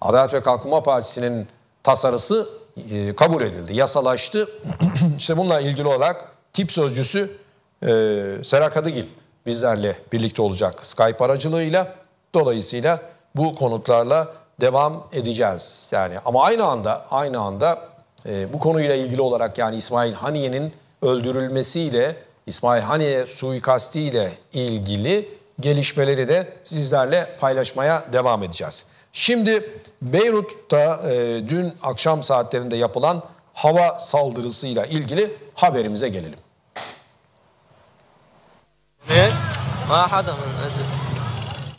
Adalet ve Kalkınma Partisi'nin tasarısı e, kabul edildi, yasalaştı. işte bununla ilgili olarak tip sözcüsü e, Sera Kadıgil bizlerle birlikte olacak Skype aracılığıyla. Dolayısıyla bu konutlarla devam edeceğiz. Yani ama aynı anda aynı anda e, bu konuyla ilgili olarak yani İsmail Haniye'nin öldürülmesiyle, İsmail Haniye suikastiyle ilgili gelişmeleri de sizlerle paylaşmaya devam edeceğiz. Şimdi Beyrut'ta e, dün akşam saatlerinde yapılan hava saldırısıyla ilgili haberimize gelelim.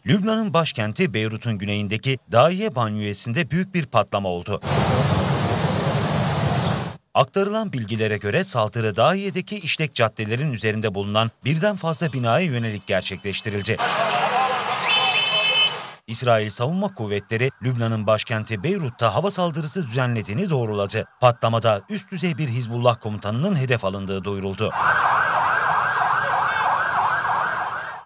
Lübnan'ın başkenti Beyrut'un güneyindeki Daiye banyoesinde büyük bir patlama oldu. Aktarılan bilgilere göre saldırı Dahiye'deki işlek caddelerin üzerinde bulunan birden fazla binaya yönelik gerçekleştirildi. İsrail Savunma Kuvvetleri Lübnan'ın başkenti Beyrut'ta hava saldırısı düzenlediğini doğruladı. Patlamada üst düzey bir Hizbullah komutanının hedef alındığı duyuruldu.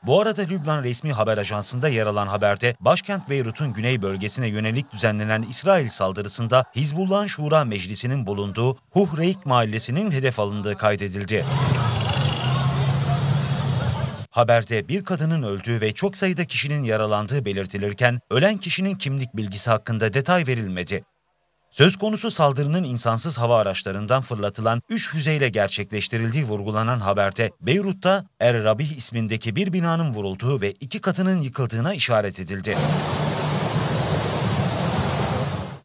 Bu arada Lübnan resmi haber ajansında yer alan haberde başkent Beyrut'un güney bölgesine yönelik düzenlenen İsrail saldırısında Hizbullah Şura Meclisi'nin bulunduğu Huhreyk mahallesinin hedef alındığı kaydedildi. Haberde bir kadının öldüğü ve çok sayıda kişinin yaralandığı belirtilirken ölen kişinin kimlik bilgisi hakkında detay verilmedi. Söz konusu saldırının insansız hava araçlarından fırlatılan 3 füzeyle gerçekleştirildiği vurgulanan haberde Beyrut'ta Er Rabih ismindeki bir binanın vurulduğu ve iki katının yıkıldığına işaret edildi.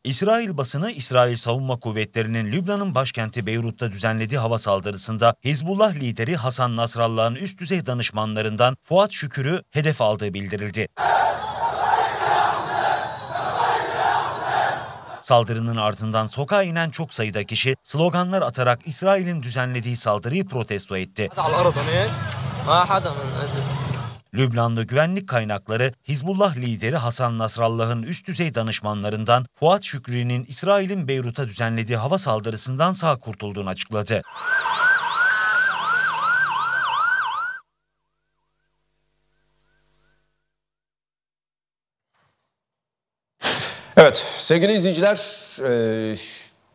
İsrail basını İsrail Savunma Kuvvetleri'nin Lübnan'ın başkenti Beyrut'ta düzenlediği hava saldırısında Hizbullah lideri Hasan Nasrallah'ın üst düzey danışmanlarından Fuat Şükür'ü hedef aldığı bildirildi. Saldırının ardından sokağa inen çok sayıda kişi sloganlar atarak İsrail'in düzenlediği saldırıyı protesto etti. Lübnanlı güvenlik kaynakları Hizbullah lideri Hasan Nasrallah'ın üst düzey danışmanlarından Fuat Şükrü'nün İsrail'in Beyrut'a düzenlediği hava saldırısından sağ kurtulduğunu açıkladı. Evet sevgili izleyiciler e,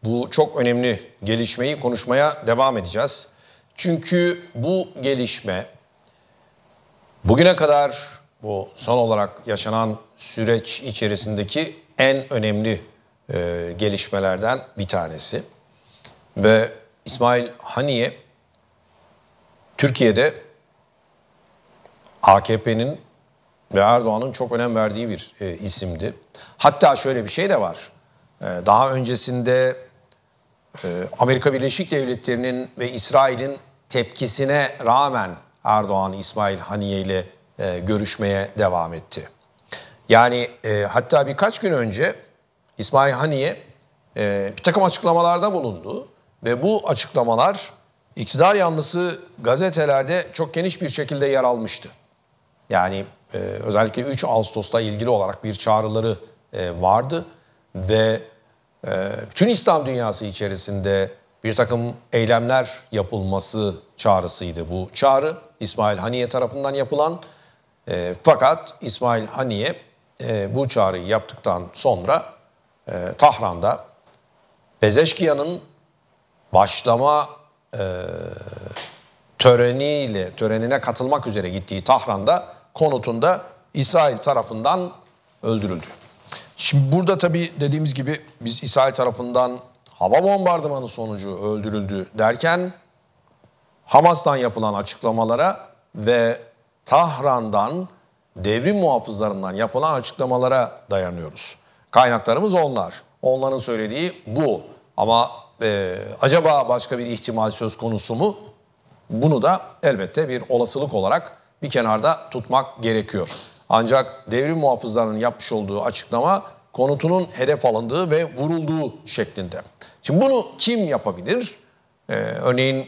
bu çok önemli gelişmeyi konuşmaya devam edeceğiz. Çünkü bu gelişme bugüne kadar bu son olarak yaşanan süreç içerisindeki en önemli e, gelişmelerden bir tanesi. Ve İsmail Haniye Türkiye'de AKP'nin ve Erdoğan'ın çok önem verdiği bir e, isimdi. Hatta şöyle bir şey de var. Ee, daha öncesinde e, Amerika Birleşik Devletleri'nin ve İsrail'in tepkisine rağmen Erdoğan İsmail Haniye ile e, görüşmeye devam etti. Yani e, hatta birkaç gün önce İsmail Haniye bir takım açıklamalarda bulundu ve bu açıklamalar iktidar yanlısı gazetelerde çok geniş bir şekilde yer almıştı. Yani ee, özellikle 3 Ağustos'ta ilgili olarak bir çağrıları e, vardı ve e, bütün İslam dünyası içerisinde bir takım eylemler yapılması çağrısıydı bu çağrı. İsmail Haniye tarafından yapılan e, fakat İsmail Haniye e, bu çağrıyı yaptıktan sonra Tahran'da Bezeşkiya'nın başlama töreniyle törenine katılmak üzere gittiği Tahran'da konutunda İsrail tarafından öldürüldü. Şimdi burada tabii dediğimiz gibi biz İsrail tarafından hava bombardımanı sonucu öldürüldü derken Hamas'tan yapılan açıklamalara ve Tahran'dan devrim muhafızlarından yapılan açıklamalara dayanıyoruz. Kaynaklarımız onlar. Onların söylediği bu. Ama e, acaba başka bir ihtimal söz konusu mu? Bunu da elbette bir olasılık olarak bir kenarda tutmak gerekiyor. Ancak devrim muhafızlarının yapmış olduğu açıklama konutunun hedef alındığı ve vurulduğu şeklinde. Şimdi bunu kim yapabilir? Ee, örneğin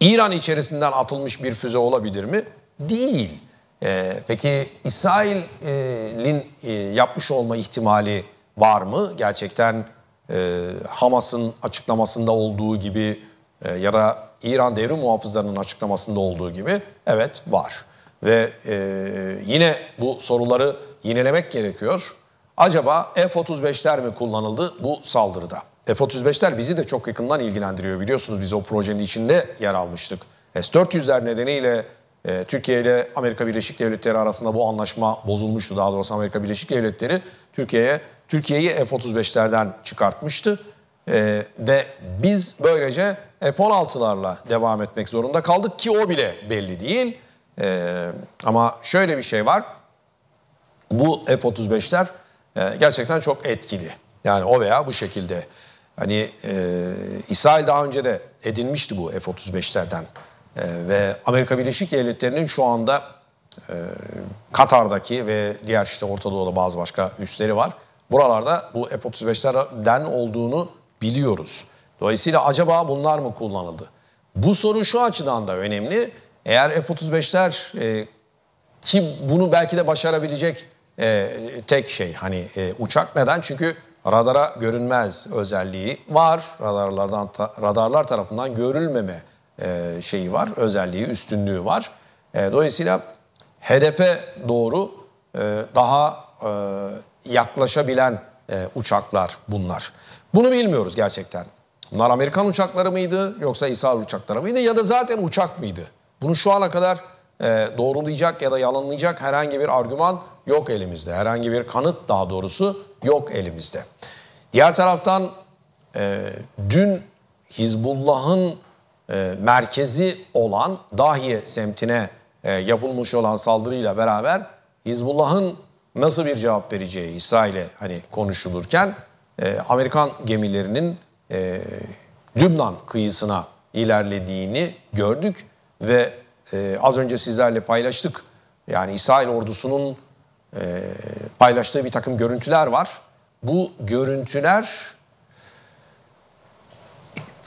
İran içerisinden atılmış bir füze olabilir mi? Değil. Ee, peki İsrail'in e, yapmış olma ihtimali var mı? Gerçekten e, Hamas'ın açıklamasında olduğu gibi e, ya da İran devrim muhafızlarının açıklamasında olduğu gibi evet var. Ve e, yine bu soruları yinelemek gerekiyor. Acaba F-35'ler mi kullanıldı bu saldırıda? F-35'ler bizi de çok yakından ilgilendiriyor biliyorsunuz biz o projenin içinde yer almıştık. S-400'ler nedeniyle e, Türkiye ile Amerika Birleşik Devletleri arasında bu anlaşma bozulmuştu. Daha doğrusu Amerika Birleşik Devletleri Türkiye'ye Türkiye'yi F-35'lerden çıkartmıştı. E, ve biz böylece hep 16'larla devam etmek zorunda kaldık ki o bile belli değil. E, ama şöyle bir şey var. Bu F-35'ler e, gerçekten çok etkili. Yani o veya bu şekilde. Hani e, İsrail daha önce de edinmişti bu F-35'lerden. E, ve Amerika Birleşik Devletleri'nin şu anda e, Katar'daki ve diğer işte Orta Doğu'da bazı başka üsleri var. Buralarda bu F-35'lerden olduğunu biliyoruz. Dolayısıyla acaba bunlar mı kullanıldı? Bu soru şu açıdan da önemli. Eğer F-35'ler e, ki bunu belki de başarabilecek e, tek şey hani e, uçak neden? Çünkü radara görünmez özelliği var. Radarlardan ta, radarlar tarafından görülmeme e, şeyi var, özelliği, üstünlüğü var. E, dolayısıyla hedefe doğru e, daha e, yaklaşabilen e, uçaklar bunlar. Bunu bilmiyoruz gerçekten. Bunlar Amerikan uçakları mıydı yoksa İsrail uçakları mıydı ya da zaten uçak mıydı? Bunu şu ana kadar e, doğrulayacak ya da yalanlayacak herhangi bir argüman yok elimizde. Herhangi bir kanıt daha doğrusu yok elimizde. Diğer taraftan e, dün Hizbullah'ın e, merkezi olan Dahiye semtine e, yapılmış olan saldırıyla beraber Hizbullah'ın nasıl bir cevap vereceği İsrail'e hani konuşulurken ee, Amerikan gemilerinin e, Lübnan kıyısına ilerlediğini gördük ve e, az önce sizlerle paylaştık. Yani İsrail ordusunun e, paylaştığı bir takım görüntüler var. Bu görüntüler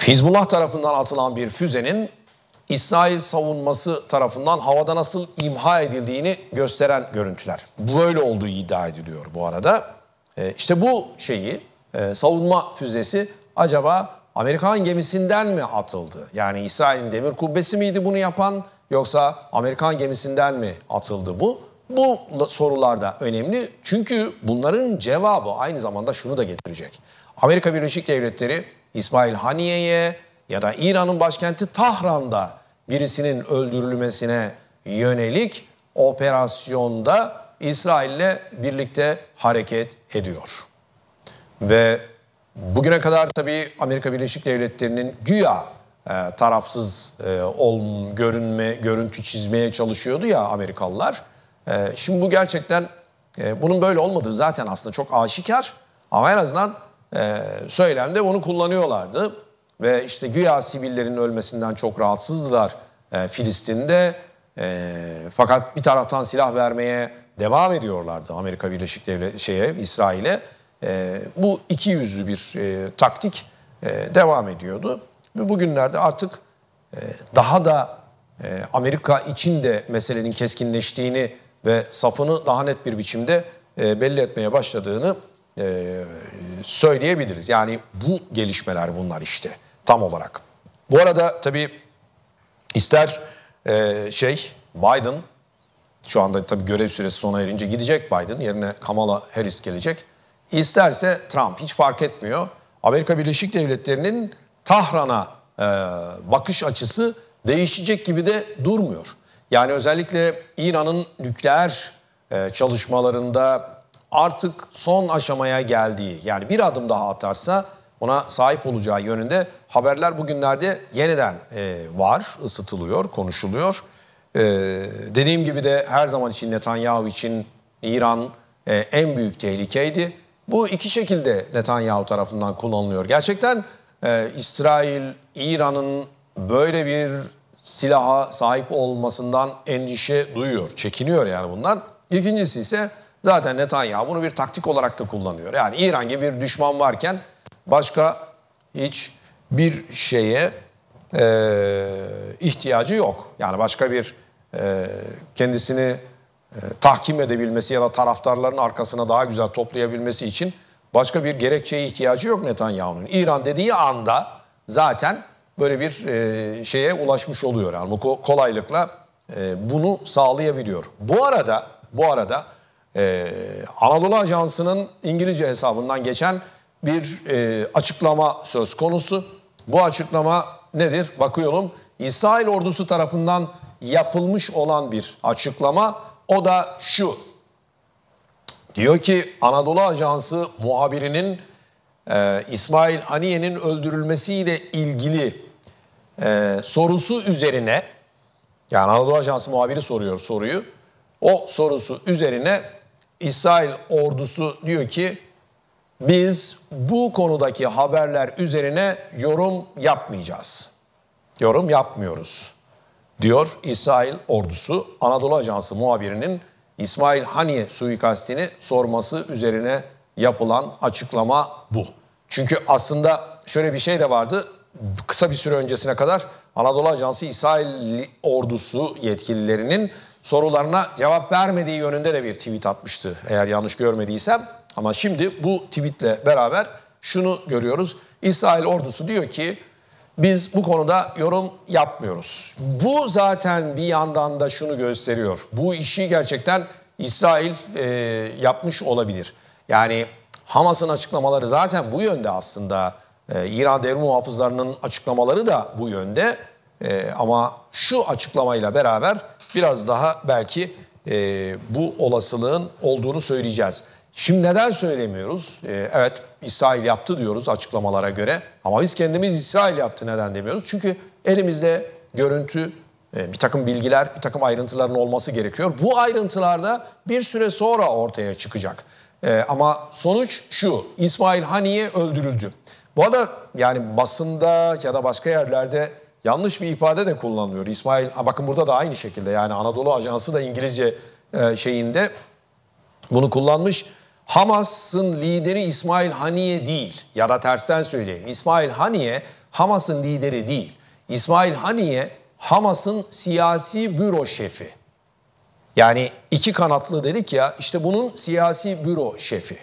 Hizbullah tarafından atılan bir füzenin İsrail savunması tarafından havada nasıl imha edildiğini gösteren görüntüler. Böyle olduğu iddia ediliyor bu arada. E, işte bu şeyi ee, savunma füzesi acaba Amerikan gemisinden mi atıldı? Yani İsrail'in demir kubbesi miydi bunu yapan yoksa Amerikan gemisinden mi atıldı bu? Bu sorularda önemli çünkü bunların cevabı aynı zamanda şunu da getirecek. Amerika Birleşik Devletleri İsmail Haniye'ye ya da İran'ın başkenti Tahran'da birisinin öldürülmesine yönelik operasyonda İsrail'le birlikte hareket ediyor. Ve bugüne kadar tabii Amerika Birleşik Devletleri'nin güya e, tarafsız e, ol, görünme, görüntü çizmeye çalışıyordu ya Amerikalılar. E, şimdi bu gerçekten e, bunun böyle olmadığı zaten aslında çok aşikar. Ama en azından e, söylemde onu kullanıyorlardı. Ve işte güya sivillerin ölmesinden çok rahatsızdılar e, Filistin'de. E, fakat bir taraftan silah vermeye devam ediyorlardı Amerika Birleşik Devletleri şeye İsrail'e. Ee, bu iki yüzlü bir e, taktik e, devam ediyordu. Ve bugünlerde artık e, daha da e, Amerika için de meselenin keskinleştiğini ve safını daha net bir biçimde e, belli etmeye başladığını e, söyleyebiliriz. Yani bu gelişmeler bunlar işte tam olarak. Bu arada tabii ister e, şey Biden şu anda tabii görev süresi sona erince gidecek Biden yerine Kamala Harris gelecek. İsterse Trump hiç fark etmiyor. Amerika Birleşik Devletleri'nin Tahran'a e, bakış açısı değişecek gibi de durmuyor. Yani özellikle İran'ın nükleer e, çalışmalarında artık son aşamaya geldiği yani bir adım daha atarsa ona sahip olacağı yönünde haberler bugünlerde yeniden e, var, ısıtılıyor, konuşuluyor. E, dediğim gibi de her zaman için Netanyahu için İran e, en büyük tehlikeydi. Bu iki şekilde Netanyahu tarafından kullanılıyor. Gerçekten e, İsrail, İran'ın böyle bir silaha sahip olmasından endişe duyuyor, çekiniyor yani bundan. İkincisi ise zaten Netanyahu bunu bir taktik olarak da kullanıyor. Yani İran gibi bir düşman varken başka hiç bir şeye e, ihtiyacı yok. Yani başka bir e, kendisini e, tahkim edebilmesi ya da taraftarların arkasına daha güzel toplayabilmesi için başka bir gerekçeye ihtiyacı yok Netanyahu'nun. İran dediği anda zaten böyle bir e, şeye ulaşmış oluyor. Yani bu kolaylıkla e, bunu sağlayabiliyor. Bu arada bu arada e, Anadolu Ajansı'nın İngilizce hesabından geçen bir e, açıklama söz konusu. Bu açıklama nedir? Bakıyorum İsrail ordusu tarafından yapılmış olan bir açıklama o da şu. Diyor ki Anadolu Ajansı muhabirinin e, İsmail Haniye'nin öldürülmesiyle ilgili e, sorusu üzerine yani Anadolu Ajansı muhabiri soruyor soruyu. O sorusu üzerine İsrail ordusu diyor ki biz bu konudaki haberler üzerine yorum yapmayacağız. Yorum yapmıyoruz diyor İsrail ordusu Anadolu Ajansı muhabirinin İsmail Haniye suikastini sorması üzerine yapılan açıklama bu. Çünkü aslında şöyle bir şey de vardı. Kısa bir süre öncesine kadar Anadolu Ajansı İsrail ordusu yetkililerinin sorularına cevap vermediği yönünde de bir tweet atmıştı eğer yanlış görmediysem. Ama şimdi bu tweetle beraber şunu görüyoruz. İsrail ordusu diyor ki biz bu konuda yorum yapmıyoruz. Bu zaten bir yandan da şunu gösteriyor. Bu işi gerçekten İsrail e, yapmış olabilir. Yani Hamas'ın açıklamaları zaten bu yönde aslında. E, İran devrim muhafızlarının açıklamaları da bu yönde. E, ama şu açıklamayla beraber biraz daha belki e, bu olasılığın olduğunu söyleyeceğiz. Şimdi neden söylemiyoruz? Ee, evet İsrail yaptı diyoruz açıklamalara göre ama biz kendimiz İsrail yaptı neden demiyoruz? Çünkü elimizde görüntü, e, bir takım bilgiler, bir takım ayrıntıların olması gerekiyor. Bu ayrıntılarda bir süre sonra ortaya çıkacak. Ee, ama sonuç şu, İsmail Haniye öldürüldü. Bu arada yani basında ya da başka yerlerde yanlış bir ifade de kullanılıyor. İsmail, bakın burada da aynı şekilde yani Anadolu Ajansı da İngilizce e, şeyinde bunu kullanmış. Hamas'ın lideri İsmail Haniye değil ya da tersten söyleyeyim. İsmail Haniye Hamas'ın lideri değil. İsmail Haniye Hamas'ın siyasi büro şefi. Yani iki kanatlı dedik ya işte bunun siyasi büro şefi.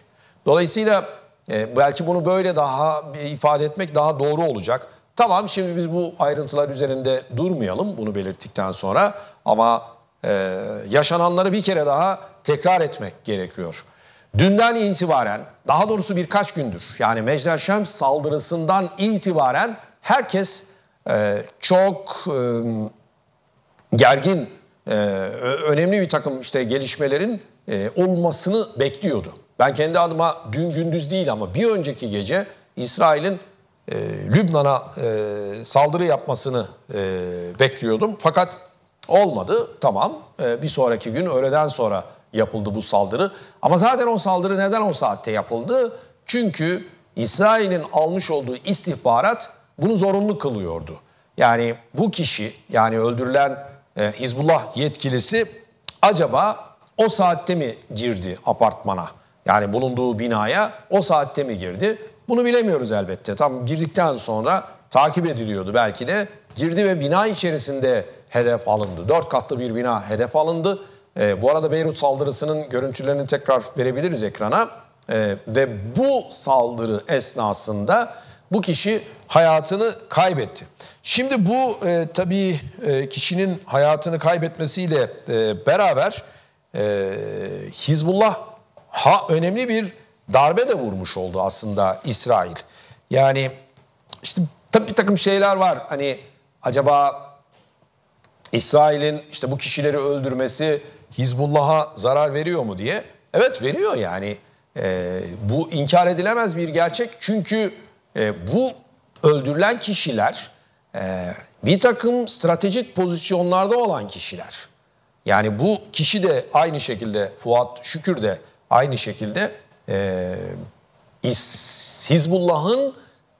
Dolayısıyla e, belki bunu böyle daha ifade etmek daha doğru olacak. Tamam şimdi biz bu ayrıntılar üzerinde durmayalım bunu belirttikten sonra ama e, yaşananları bir kere daha tekrar etmek gerekiyor. Dünden itibaren, daha doğrusu birkaç gündür yani Mecdel Şems saldırısından itibaren herkes e, çok e, gergin, e, önemli bir takım işte gelişmelerin e, olmasını bekliyordu. Ben kendi adıma dün gündüz değil ama bir önceki gece İsrail'in e, Lübnan'a e, saldırı yapmasını e, bekliyordum. Fakat olmadı. Tamam e, bir sonraki gün öğleden sonra yapıldı bu saldırı. Ama zaten o saldırı neden o saatte yapıldı? Çünkü İsrail'in almış olduğu istihbarat bunu zorunlu kılıyordu. Yani bu kişi yani öldürülen e, Hizbullah yetkilisi acaba o saatte mi girdi apartmana? Yani bulunduğu binaya o saatte mi girdi? Bunu bilemiyoruz elbette. Tam girdikten sonra takip ediliyordu belki de. Girdi ve bina içerisinde hedef alındı. Dört katlı bir bina hedef alındı e, bu arada Beyrut saldırısının görüntülerini tekrar verebiliriz ekrana. E, ve bu saldırı esnasında bu kişi hayatını kaybetti. Şimdi bu e, tabii e, kişinin hayatını kaybetmesiyle e, beraber e, Hizbullah ha önemli bir darbe de vurmuş oldu aslında İsrail. Yani işte tabii bir takım şeyler var. Hani acaba İsrail'in işte bu kişileri öldürmesi Hizbullah'a zarar veriyor mu diye. Evet veriyor yani. E, bu inkar edilemez bir gerçek. Çünkü e, bu öldürülen kişiler e, bir takım stratejik pozisyonlarda olan kişiler. Yani bu kişi de aynı şekilde Fuat Şükür de aynı şekilde e, Hizbullah'ın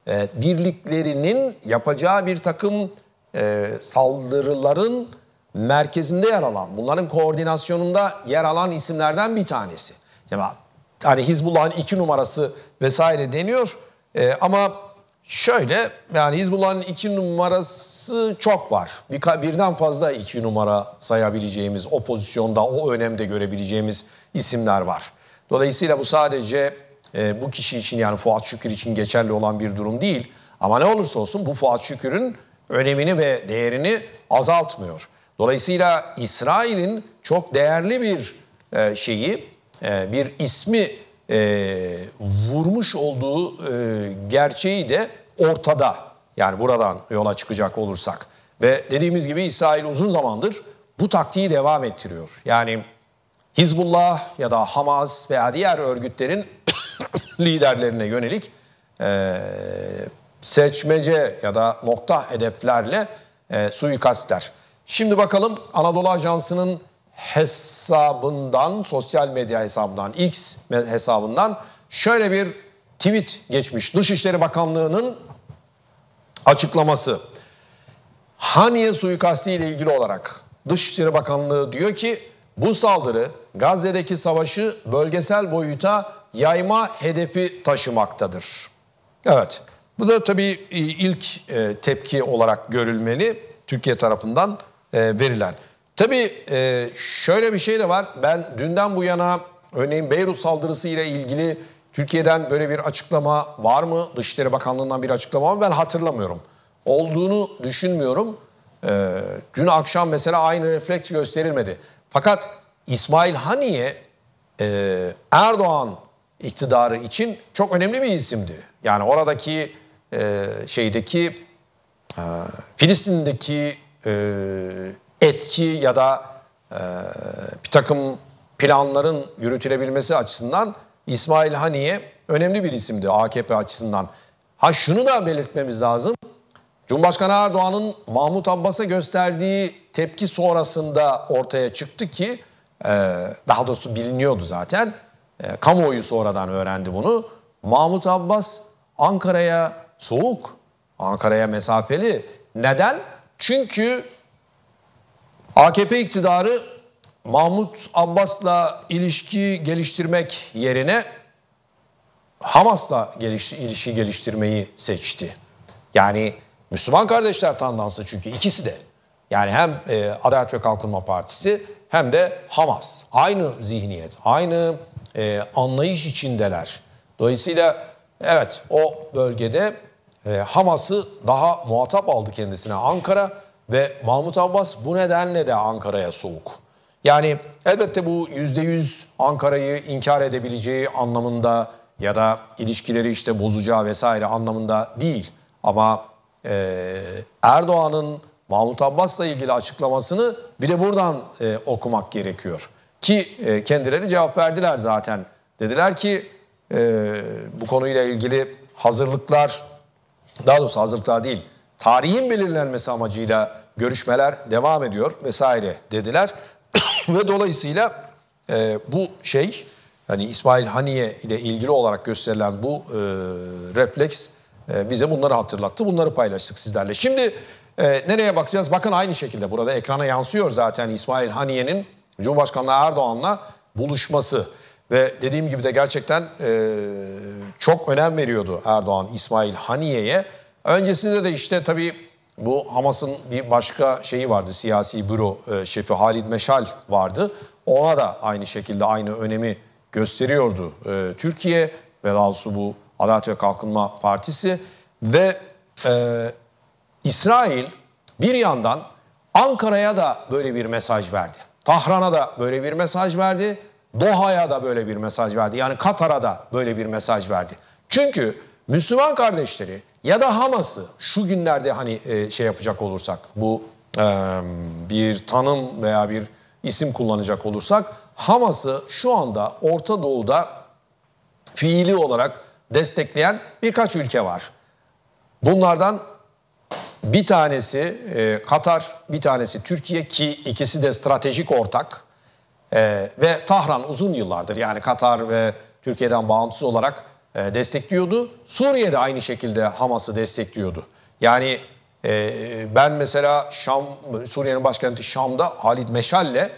e, birliklerinin yapacağı bir takım e, saldırıların merkezinde yer alan, bunların koordinasyonunda yer alan isimlerden bir tanesi. Yani hani Hizbullah'ın iki numarası vesaire deniyor e, ama şöyle yani Hizbullah'ın iki numarası çok var. Bir, birden fazla iki numara sayabileceğimiz, o pozisyonda, o önemde görebileceğimiz isimler var. Dolayısıyla bu sadece e, bu kişi için yani Fuat Şükür için geçerli olan bir durum değil. Ama ne olursa olsun bu Fuat Şükür'ün önemini ve değerini azaltmıyor. Dolayısıyla İsrail'in çok değerli bir e, şeyi, e, bir ismi e, vurmuş olduğu gerçeği de ortada. Yani buradan yola çıkacak olursak. Ve dediğimiz gibi İsrail uzun zamandır bu taktiği devam ettiriyor. Yani Hizbullah ya da Hamas veya diğer örgütlerin liderlerine yönelik e, seçmece ya da nokta hedeflerle suikastler. Şimdi bakalım Anadolu Ajansı'nın hesabından, sosyal medya hesabından, X hesabından şöyle bir tweet geçmiş. Dışişleri Bakanlığı'nın açıklaması. Haniye suikastı ile ilgili olarak Dışişleri Bakanlığı diyor ki bu saldırı Gazze'deki savaşı bölgesel boyuta yayma hedefi taşımaktadır. Evet bu da tabii e, ilk e, tepki olarak görülmeli Türkiye tarafından. E, veriler. Tabii e, şöyle bir şey de var. Ben dünden bu yana örneğin Beyrut saldırısı ile ilgili Türkiye'den böyle bir açıklama var mı? Dışişleri Bakanlığı'ndan bir açıklama mı? Ben hatırlamıyorum. Olduğunu düşünmüyorum. E, dün akşam mesela aynı refleks gösterilmedi. Fakat İsmail Haniye Erdoğan iktidarı için çok önemli bir isimdi. Yani oradaki şeydeki Filistin'deki e, etki ya da e, bir takım planların yürütülebilmesi açısından İsmail Haniye önemli bir isimdi AKP açısından. Ha şunu da belirtmemiz lazım. Cumhurbaşkanı Erdoğan'ın Mahmut Abbas'a gösterdiği tepki sonrasında ortaya çıktı ki e, daha doğrusu biliniyordu zaten. Kamuoyu sonradan öğrendi bunu. Mahmut Abbas Ankara'ya soğuk, Ankara'ya mesafeli. Neden? Çünkü AKP iktidarı Mahmut Abbas'la ilişki geliştirmek yerine Hamas'la geliş, ilişki geliştirmeyi seçti. Yani Müslüman kardeşler tandansı çünkü ikisi de. Yani hem e, Adalet ve Kalkınma Partisi hem de Hamas. Aynı zihniyet, aynı e, anlayış içindeler. Dolayısıyla evet o bölgede ee, Hamas'ı daha muhatap aldı kendisine Ankara ve Mahmut Abbas bu nedenle de Ankara'ya soğuk. Yani elbette bu yüzde yüz Ankara'yı inkar edebileceği anlamında ya da ilişkileri işte bozacağı vesaire anlamında değil. Ama e, Erdoğan'ın Mahmut Abbas'la ilgili açıklamasını bir de buradan e, okumak gerekiyor. Ki e, kendileri cevap verdiler zaten. Dediler ki e, bu konuyla ilgili hazırlıklar daha doğrusu hazırlıklar değil, tarihin belirlenmesi amacıyla görüşmeler devam ediyor vesaire dediler. Ve dolayısıyla e, bu şey, hani İsmail Haniye ile ilgili olarak gösterilen bu e, refleks e, bize bunları hatırlattı. Bunları paylaştık sizlerle. Şimdi e, nereye bakacağız? Bakın aynı şekilde burada ekrana yansıyor zaten İsmail Haniye'nin Cumhurbaşkanı Erdoğan'la buluşması. Ve dediğim gibi de gerçekten e, çok önem veriyordu Erdoğan İsmail Haniye'ye. Öncesinde de işte tabii bu Hamas'ın bir başka şeyi vardı. Siyasi büro e, şefi Halid Meşal vardı. Ona da aynı şekilde aynı önemi gösteriyordu e, Türkiye ve daha bu Adalet ve Kalkınma Partisi. Ve e, İsrail bir yandan Ankara'ya da böyle bir mesaj verdi. Tahran'a da böyle bir mesaj verdi. Doha'ya da böyle bir mesaj verdi. Yani Katar'a da böyle bir mesaj verdi. Çünkü Müslüman kardeşleri ya da Hamas'ı şu günlerde hani e, şey yapacak olursak bu e, bir tanım veya bir isim kullanacak olursak Hamas'ı şu anda Orta Doğu'da fiili olarak destekleyen birkaç ülke var. Bunlardan bir tanesi e, Katar, bir tanesi Türkiye ki ikisi de stratejik ortak. Ee, ve Tahran uzun yıllardır yani Katar ve Türkiye'den bağımsız olarak e, destekliyordu. Suriye de aynı şekilde Hamas'ı destekliyordu. Yani e, ben mesela Şam, Suriye'nin başkenti Şam'da Halid Meşal'le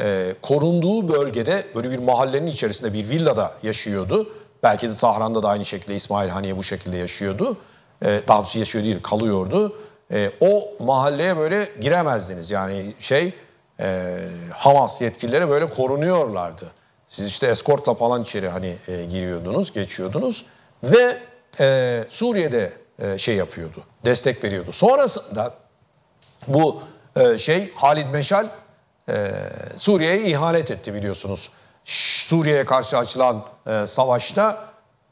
e, korunduğu bölgede böyle bir mahallenin içerisinde bir villada yaşıyordu. Belki de Tahran'da da aynı şekilde İsmail Haniye bu şekilde yaşıyordu. E, daha yaşıyor değil kalıyordu. E, o mahalleye böyle giremezdiniz yani şey e, Hamas yetkilileri böyle korunuyorlardı. Siz işte eskortla falan içeri hani e, giriyordunuz, geçiyordunuz ve e, Suriye'de e, şey yapıyordu, destek veriyordu. Sonrasında bu e, şey Halid Meşal e, Suriye'ye ihanet etti biliyorsunuz. Suriye'ye karşı açılan e, savaşta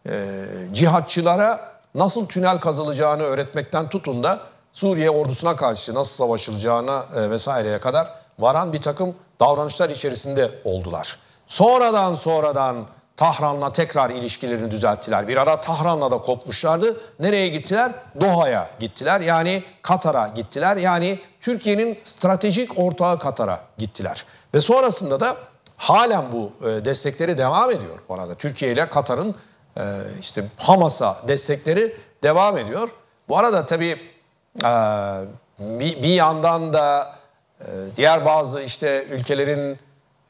e, cihatçılara nasıl tünel kazılacağını öğretmekten tutun da Suriye ordusuna karşı nasıl savaşılacağına e, vesaireye kadar varan bir takım davranışlar içerisinde oldular. Sonradan sonradan Tahran'la tekrar ilişkilerini düzelttiler. Bir ara Tahran'la da kopmuşlardı. Nereye gittiler? Doha'ya gittiler. Yani Katar'a gittiler. Yani Türkiye'nin stratejik ortağı Katar'a gittiler. Ve sonrasında da halen bu e, destekleri devam ediyor Bu arada Türkiye ile Katar'ın e, işte Hamas'a destekleri devam ediyor. Bu arada tabii e, bir yandan da ee, diğer bazı işte ülkelerin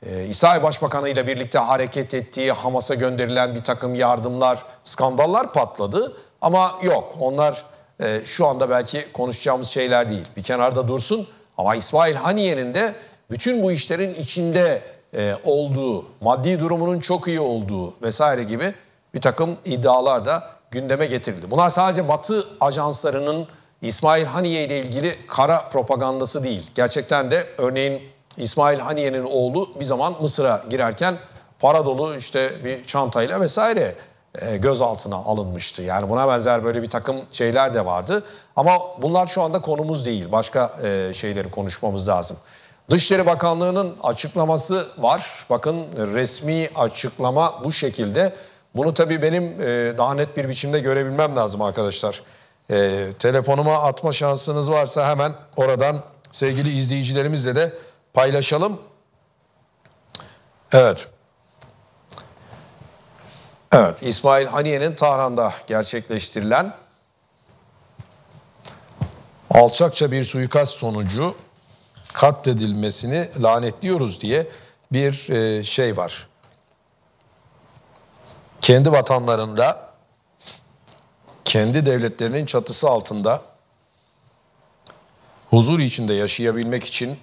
e, İsrail Başbakanı ile birlikte hareket ettiği Hamas'a gönderilen bir takım yardımlar, skandallar patladı. Ama yok onlar e, şu anda belki konuşacağımız şeyler değil. Bir kenarda dursun ama İsmail Haniye'nin de bütün bu işlerin içinde e, olduğu, maddi durumunun çok iyi olduğu vesaire gibi bir takım iddialar da gündeme getirildi. Bunlar sadece Batı ajanslarının İsmail Haniye ile ilgili kara propagandası değil. Gerçekten de örneğin İsmail Haniye'nin oğlu bir zaman Mısır'a girerken para dolu işte bir çantayla vesaire e, gözaltına alınmıştı. Yani buna benzer böyle bir takım şeyler de vardı. Ama bunlar şu anda konumuz değil. Başka e, şeyleri konuşmamız lazım. Dışişleri Bakanlığı'nın açıklaması var. Bakın resmi açıklama bu şekilde. Bunu tabii benim e, daha net bir biçimde görebilmem lazım arkadaşlar e, telefonuma atma şansınız varsa hemen oradan sevgili izleyicilerimizle de paylaşalım. Evet. Evet, İsmail Haniye'nin Tahran'da gerçekleştirilen alçakça bir suikast sonucu katledilmesini lanetliyoruz diye bir e, şey var. Kendi vatanlarında kendi devletlerinin çatısı altında huzur içinde yaşayabilmek için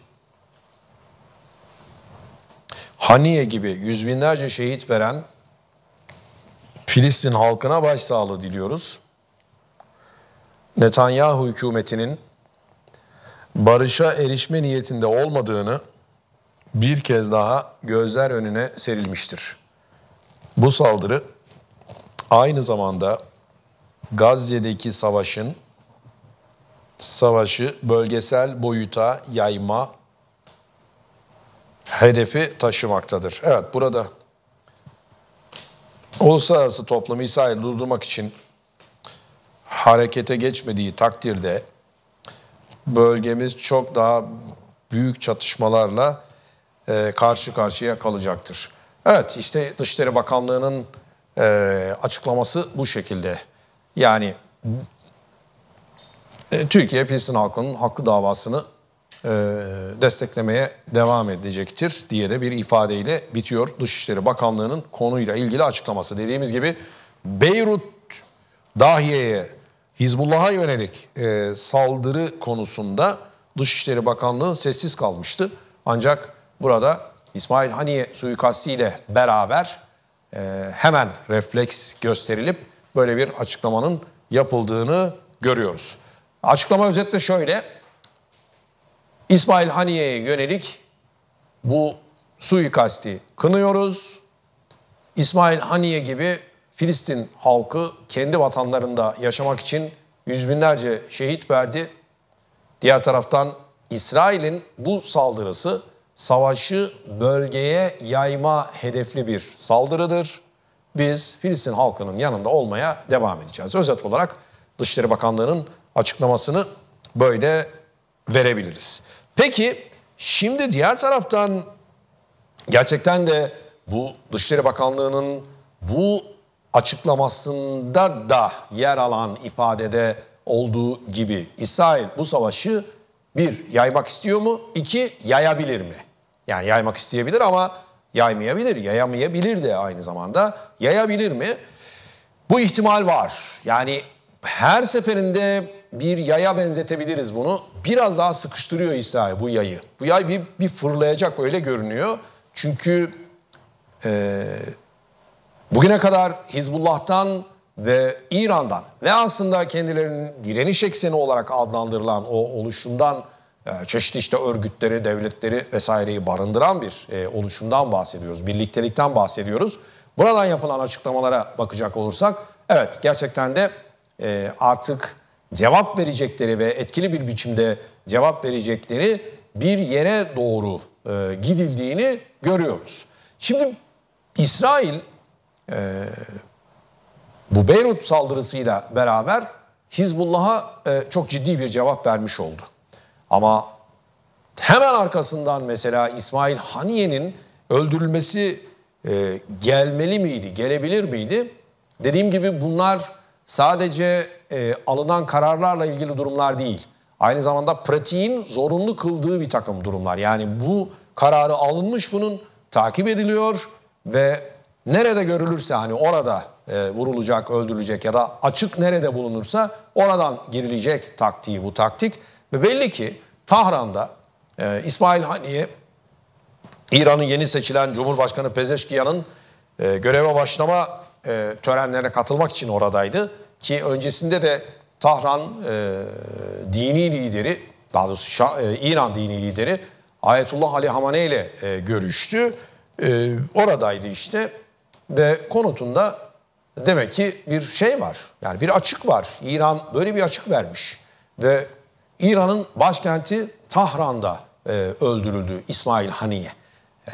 Haniye gibi yüz binlerce şehit veren Filistin halkına başsağlığı diliyoruz. Netanyahu hükümetinin barışa erişme niyetinde olmadığını bir kez daha gözler önüne serilmiştir. Bu saldırı aynı zamanda Gazze'deki savaşın savaşı bölgesel boyuta yayma hedefi taşımaktadır. Evet burada uluslararası toplumu İsrail durdurmak için harekete geçmediği takdirde bölgemiz çok daha büyük çatışmalarla e, karşı karşıya kalacaktır. Evet işte Dışişleri Bakanlığı'nın e, açıklaması bu şekilde. Yani e, Türkiye Filistin halkının haklı davasını e, desteklemeye devam edecektir diye de bir ifadeyle bitiyor Dışişleri Bakanlığı'nın konuyla ilgili açıklaması. Dediğimiz gibi Beyrut Dahiye'ye Hizbullah'a yönelik e, saldırı konusunda Dışişleri Bakanlığı sessiz kalmıştı. Ancak burada İsmail Haniye suikastiyle beraber e, hemen refleks gösterilip böyle bir açıklamanın yapıldığını görüyoruz. Açıklama özetle şöyle. İsmail Haniye'ye yönelik bu suikasti kınıyoruz. İsmail Haniye gibi Filistin halkı kendi vatanlarında yaşamak için yüz binlerce şehit verdi. Diğer taraftan İsrail'in bu saldırısı savaşı bölgeye yayma hedefli bir saldırıdır biz Filistin halkının yanında olmaya devam edeceğiz. Özet olarak Dışişleri Bakanlığı'nın açıklamasını böyle verebiliriz. Peki şimdi diğer taraftan gerçekten de bu Dışişleri Bakanlığı'nın bu açıklamasında da yer alan ifadede olduğu gibi İsrail bu savaşı bir yaymak istiyor mu? İki yayabilir mi? Yani yaymak isteyebilir ama Yaymayabilir, yayamayabilir de aynı zamanda. Yayabilir mi? Bu ihtimal var. Yani her seferinde bir yaya benzetebiliriz bunu. Biraz daha sıkıştırıyor İsrail bu yayı. Bu yay bir, bir fırlayacak öyle görünüyor. Çünkü e, bugüne kadar Hizbullah'tan ve İran'dan ve aslında kendilerinin direniş ekseni olarak adlandırılan o oluşumdan ee, çeşitli işte örgütleri, devletleri vesaireyi barındıran bir e, oluşumdan bahsediyoruz. Birliktelikten bahsediyoruz. Buradan yapılan açıklamalara bakacak olursak evet gerçekten de e, artık cevap verecekleri ve etkili bir biçimde cevap verecekleri bir yere doğru e, gidildiğini görüyoruz. Şimdi İsrail bu Beyrut saldırısıyla beraber Hizbullah'a çok ciddi bir cevap vermiş oldu. Ama hemen arkasından mesela İsmail Haniye'nin öldürülmesi e, gelmeli miydi, gelebilir miydi? Dediğim gibi bunlar sadece e, alınan kararlarla ilgili durumlar değil. Aynı zamanda pratiğin zorunlu kıldığı bir takım durumlar. Yani bu kararı alınmış bunun takip ediliyor ve nerede görülürse hani orada e, vurulacak, öldürülecek ya da açık nerede bulunursa oradan girilecek taktiği bu taktik. Ve belli ki Tahran'da e, İsmail Haniye İran'ın yeni seçilen Cumhurbaşkanı Pezeşkiyan'ın e, göreve başlama e, törenlerine katılmak için oradaydı. Ki öncesinde de Tahran e, dini lideri, daha doğrusu Şah, e, İran dini lideri Ayetullah Ali Hamane ile e, görüştü. E, oradaydı işte ve konutunda demek ki bir şey var. Yani bir açık var. İran böyle bir açık vermiş ve İran'ın başkenti Tahran'da e, öldürüldü İsmail Haniye.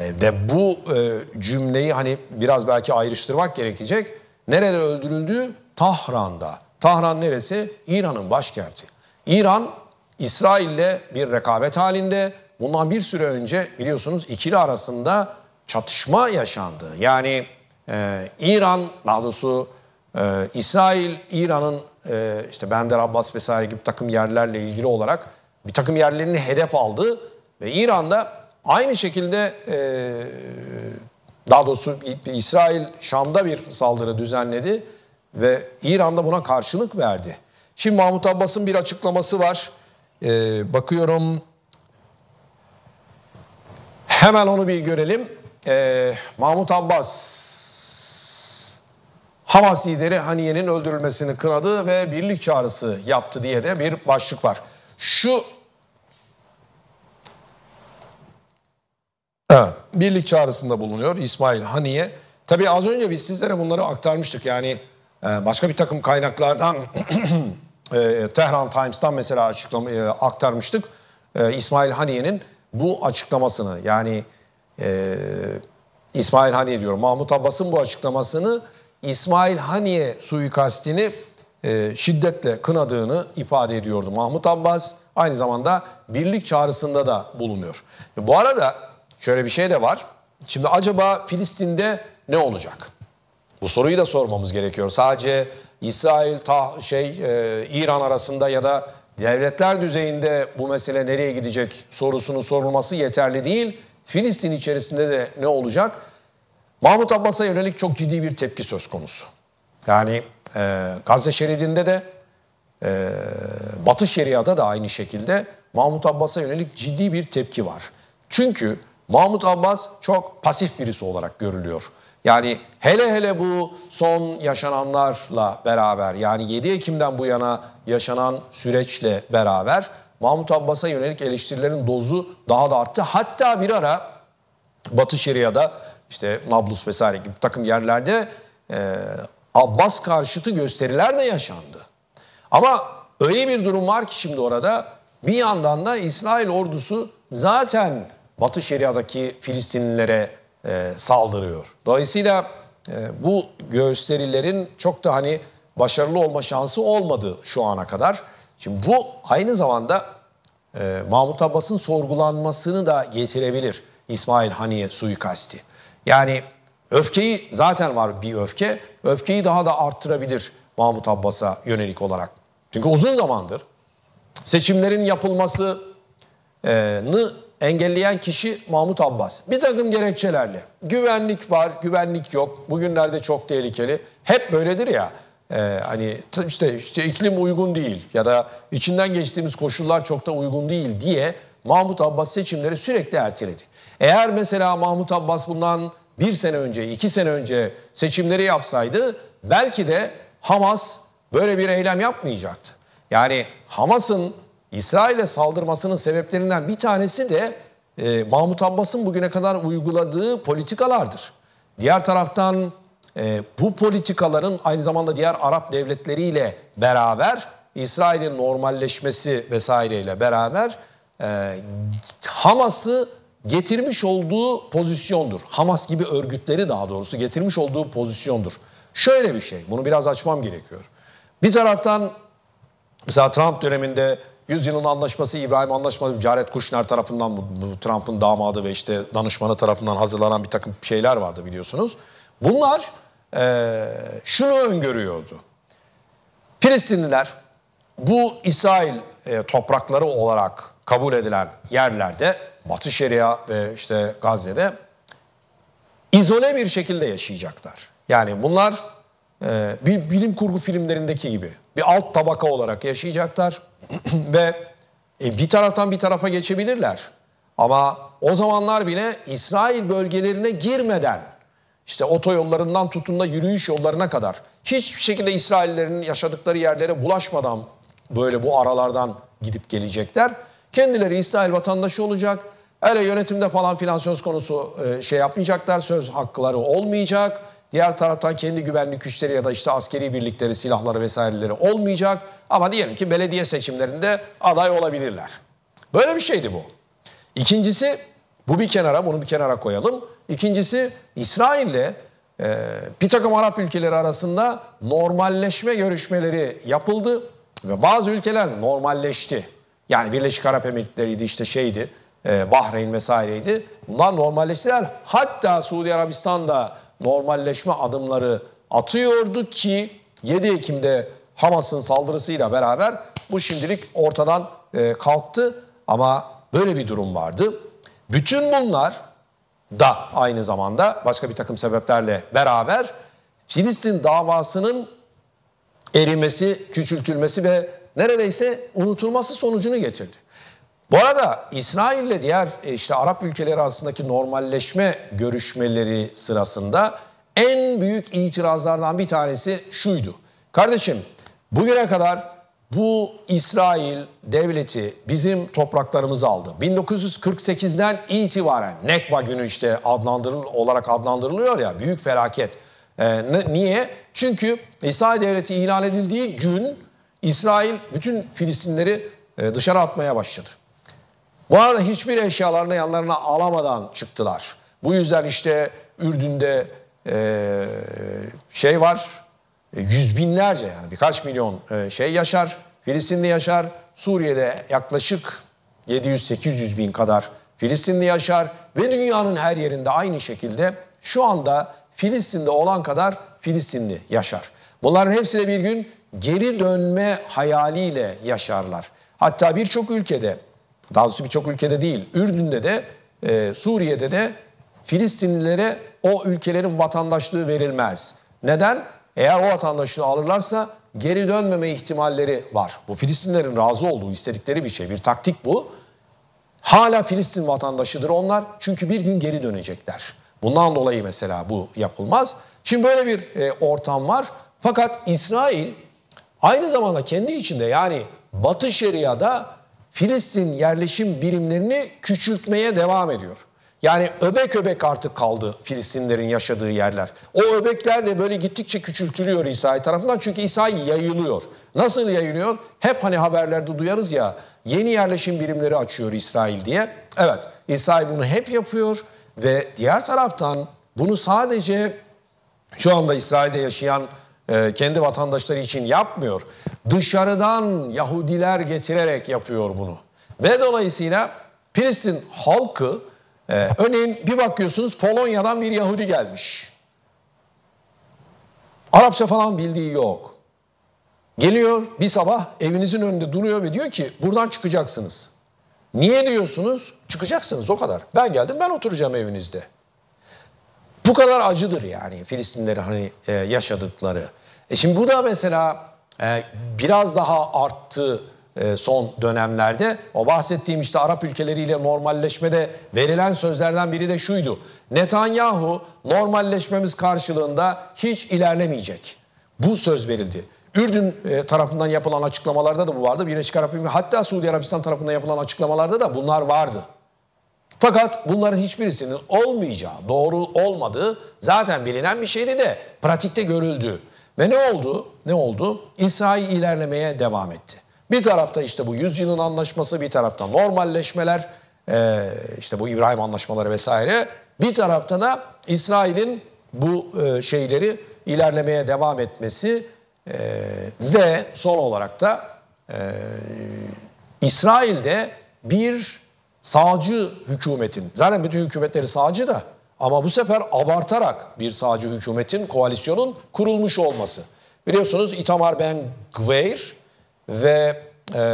E, ve bu e, cümleyi hani biraz belki ayrıştırmak gerekecek. Nerede öldürüldü? Tahran'da. Tahran neresi? İran'ın başkenti. İran İsrail'le bir rekabet halinde. Bundan bir süre önce biliyorsunuz ikili arasında çatışma yaşandı. Yani e, İran daha doğrusu e, İsrail İran'ın e, işte Bender Abbas vesaire gibi takım yerlerle ilgili olarak bir takım yerlerini hedef aldı ve İran'da aynı şekilde e, daha doğrusu İsrail Şam'da bir saldırı düzenledi ve İran'da buna karşılık verdi. Şimdi Mahmut Abbas'ın bir açıklaması var. Ee, bakıyorum hemen onu bir görelim. Ee, Mahmut Abbas Hamas lideri Haniye'nin öldürülmesini kınadı ve birlik çağrısı yaptı diye de bir başlık var. Şu evet, birlik çağrısında bulunuyor İsmail Haniye. Tabii az önce biz sizlere bunları aktarmıştık. Yani e, başka bir takım kaynaklardan e, Tehran Times'tan mesela açıklama e, aktarmıştık. İsmail Haniye'nin bu açıklamasını yani İsmail Haniye diyorum Mahmut Abbas'ın bu açıklamasını İsmail Haniye suikastini e, şiddetle kınadığını ifade ediyordu. Mahmut Abbas aynı zamanda birlik çağrısında da bulunuyor. Bu arada şöyle bir şey de var. Şimdi acaba Filistin'de ne olacak? Bu soruyu da sormamız gerekiyor. Sadece İsrail, ta, şey, e, İran arasında ya da devletler düzeyinde bu mesele nereye gidecek sorusunun sorulması yeterli değil. Filistin içerisinde de ne olacak? Mahmut Abbas'a yönelik çok ciddi bir tepki söz konusu. Yani e, Gazze şeridinde de e, Batı Şeria'da da aynı şekilde Mahmut Abbas'a yönelik ciddi bir tepki var. Çünkü Mahmut Abbas çok pasif birisi olarak görülüyor. Yani hele hele bu son yaşananlarla beraber yani 7 Ekim'den bu yana yaşanan süreçle beraber Mahmut Abbas'a yönelik eleştirilerin dozu daha da arttı. Hatta bir ara Batı Şeria'da işte Nablus vesaire gibi takım yerlerde e, Abbas karşıtı gösteriler de yaşandı. Ama öyle bir durum var ki şimdi orada bir yandan da İsrail ordusu zaten Batı Şeria'daki Filistinlilere e, saldırıyor. Dolayısıyla e, bu gösterilerin çok da hani başarılı olma şansı olmadı şu ana kadar. Şimdi bu aynı zamanda e, Mahmut Abbas'ın sorgulanmasını da getirebilir İsmail Haniye suikasti. Yani öfkeyi zaten var bir öfke. Öfkeyi daha da arttırabilir Mahmut Abbas'a yönelik olarak. Çünkü uzun zamandır seçimlerin yapılmasını engelleyen kişi Mahmut Abbas. Bir takım gerekçelerle güvenlik var, güvenlik yok, bugünlerde çok tehlikeli. Hep böyledir ya e, hani işte, işte iklim uygun değil ya da içinden geçtiğimiz koşullar çok da uygun değil diye Mahmut Abbas seçimleri sürekli erteledi. Eğer mesela Mahmut Abbas bundan bir sene önce, iki sene önce seçimleri yapsaydı belki de Hamas böyle bir eylem yapmayacaktı. Yani Hamas'ın İsrail'e saldırmasının sebeplerinden bir tanesi de e, Mahmut Abbas'ın bugüne kadar uyguladığı politikalardır. Diğer taraftan e, bu politikaların aynı zamanda diğer Arap devletleriyle beraber İsrail'in normalleşmesi vesaireyle beraber e, Hamas'ı getirmiş olduğu pozisyondur. Hamas gibi örgütleri daha doğrusu getirmiş olduğu pozisyondur. Şöyle bir şey, bunu biraz açmam gerekiyor. Bir taraftan mesela Trump döneminde Yüzyılın anlaşması, İbrahim anlaşması, Jared Kushner tarafından, Trump'ın damadı ve işte danışmanı tarafından hazırlanan bir takım şeyler vardı biliyorsunuz. Bunlar e, şunu öngörüyordu. Filistinliler bu İsrail e, toprakları olarak kabul edilen yerlerde Batı Şeria ve işte Gazze'de izole bir şekilde yaşayacaklar. Yani bunlar e, bir bilim kurgu filmlerindeki gibi bir alt tabaka olarak yaşayacaklar ve e, bir taraftan bir tarafa geçebilirler. Ama o zamanlar bile İsrail bölgelerine girmeden işte otoyollarından tutun da yürüyüş yollarına kadar hiçbir şekilde İsraillerin yaşadıkları yerlere bulaşmadan böyle bu aralardan gidip gelecekler. Kendileri İsrail vatandaşı olacak. Öyle yönetimde falan filan söz konusu e, şey yapmayacaklar. Söz hakları olmayacak. Diğer taraftan kendi güvenlik güçleri ya da işte askeri birlikleri, silahları vesaireleri olmayacak. Ama diyelim ki belediye seçimlerinde aday olabilirler. Böyle bir şeydi bu. İkincisi bu bir kenara bunu bir kenara koyalım. İkincisi İsrail'le e, bir takım Arap ülkeleri arasında normalleşme görüşmeleri yapıldı ve bazı ülkeler normalleşti. Yani Birleşik Arap Emirlikleri'ydi işte şeydi e, Bahreyn vesaireydi. Bunlar normalleştiler. Hatta Suudi Arabistan'da normalleşme adımları atıyordu ki 7 Ekim'de Hamas'ın saldırısıyla beraber bu şimdilik ortadan e, kalktı ama böyle bir durum vardı. Bütün bunlar da aynı zamanda başka bir takım sebeplerle beraber Filistin davasının erimesi, küçültülmesi ve neredeyse unutulması sonucunu getirdi. Bu arada İsrail ile diğer e, işte Arap ülkeleri arasındaki normalleşme görüşmeleri sırasında en büyük itirazlardan bir tanesi şuydu. Kardeşim bugüne kadar bu İsrail devleti bizim topraklarımızı aldı. 1948'den itibaren Nekba günü işte adlandırıl olarak adlandırılıyor ya büyük felaket. Ee, niye? Çünkü İsrail devleti ilan edildiği gün İsrail bütün Filistinleri e, dışarı atmaya başladı. Bu arada hiçbir eşyalarını yanlarına alamadan çıktılar. Bu yüzden işte Ürdün'de e, şey var, e, yüz binlerce yani birkaç milyon şey yaşar. Filistinli yaşar. Suriye'de yaklaşık 700-800 bin kadar Filistinli yaşar. Ve dünyanın her yerinde aynı şekilde şu anda Filistin'de olan kadar Filistinli yaşar. Bunların hepsi de bir gün geri dönme hayaliyle yaşarlar. Hatta birçok ülkede, daha doğrusu birçok ülkede değil, Ürdün'de de, e, Suriye'de de Filistinlilere o ülkelerin vatandaşlığı verilmez. Neden? Eğer o vatandaşlığı alırlarsa geri dönmeme ihtimalleri var. Bu Filistinlerin razı olduğu, istedikleri bir şey, bir taktik bu. Hala Filistin vatandaşıdır onlar çünkü bir gün geri dönecekler. Bundan dolayı mesela bu yapılmaz. Şimdi böyle bir e, ortam var. Fakat İsrail Aynı zamanda kendi içinde yani Batı Şeria'da Filistin yerleşim birimlerini küçültmeye devam ediyor. Yani öbek öbek artık kaldı Filistinlerin yaşadığı yerler. O öbekler de böyle gittikçe küçültülüyor İsa'yı tarafından çünkü İsa yayılıyor. Nasıl yayılıyor? Hep hani haberlerde duyarız ya yeni yerleşim birimleri açıyor İsrail diye. Evet İsrail bunu hep yapıyor ve diğer taraftan bunu sadece şu anda İsrail'de yaşayan ee, kendi vatandaşları için yapmıyor. Dışarıdan Yahudiler getirerek yapıyor bunu. Ve dolayısıyla Filistin halkı e, örneğin bir bakıyorsunuz Polonya'dan bir Yahudi gelmiş. Arapça falan bildiği yok. Geliyor bir sabah evinizin önünde duruyor ve diyor ki buradan çıkacaksınız. Niye diyorsunuz? Çıkacaksınız o kadar. Ben geldim ben oturacağım evinizde. Bu kadar acıdır yani Filistinleri hani e, yaşadıkları. E şimdi bu da mesela e, biraz daha arttı e, son dönemlerde. O bahsettiğim işte Arap ülkeleriyle normalleşmede verilen sözlerden biri de şuydu. Netanyahu normalleşmemiz karşılığında hiç ilerlemeyecek. Bu söz verildi. Ürdün e, tarafından yapılan açıklamalarda da bu vardı. Birleşik Arap Emirlikleri hatta Suudi Arabistan tarafından yapılan açıklamalarda da bunlar vardı. Fakat bunların hiçbirisinin olmayacağı, doğru olmadığı zaten bilinen bir şeydi de pratikte görüldü. Ve ne oldu? Ne oldu? İsrail ilerlemeye devam etti. Bir tarafta işte bu yüzyılın anlaşması, bir tarafta normalleşmeler, işte bu İbrahim anlaşmaları vesaire. Bir tarafta da İsrail'in bu şeyleri ilerlemeye devam etmesi ve son olarak da İsrail'de bir sağcı hükümetin, zaten bütün hükümetleri sağcı da ama bu sefer abartarak bir sağcı hükümetin, koalisyonun kurulmuş olması. Biliyorsunuz Itamar Ben Gvir ve e,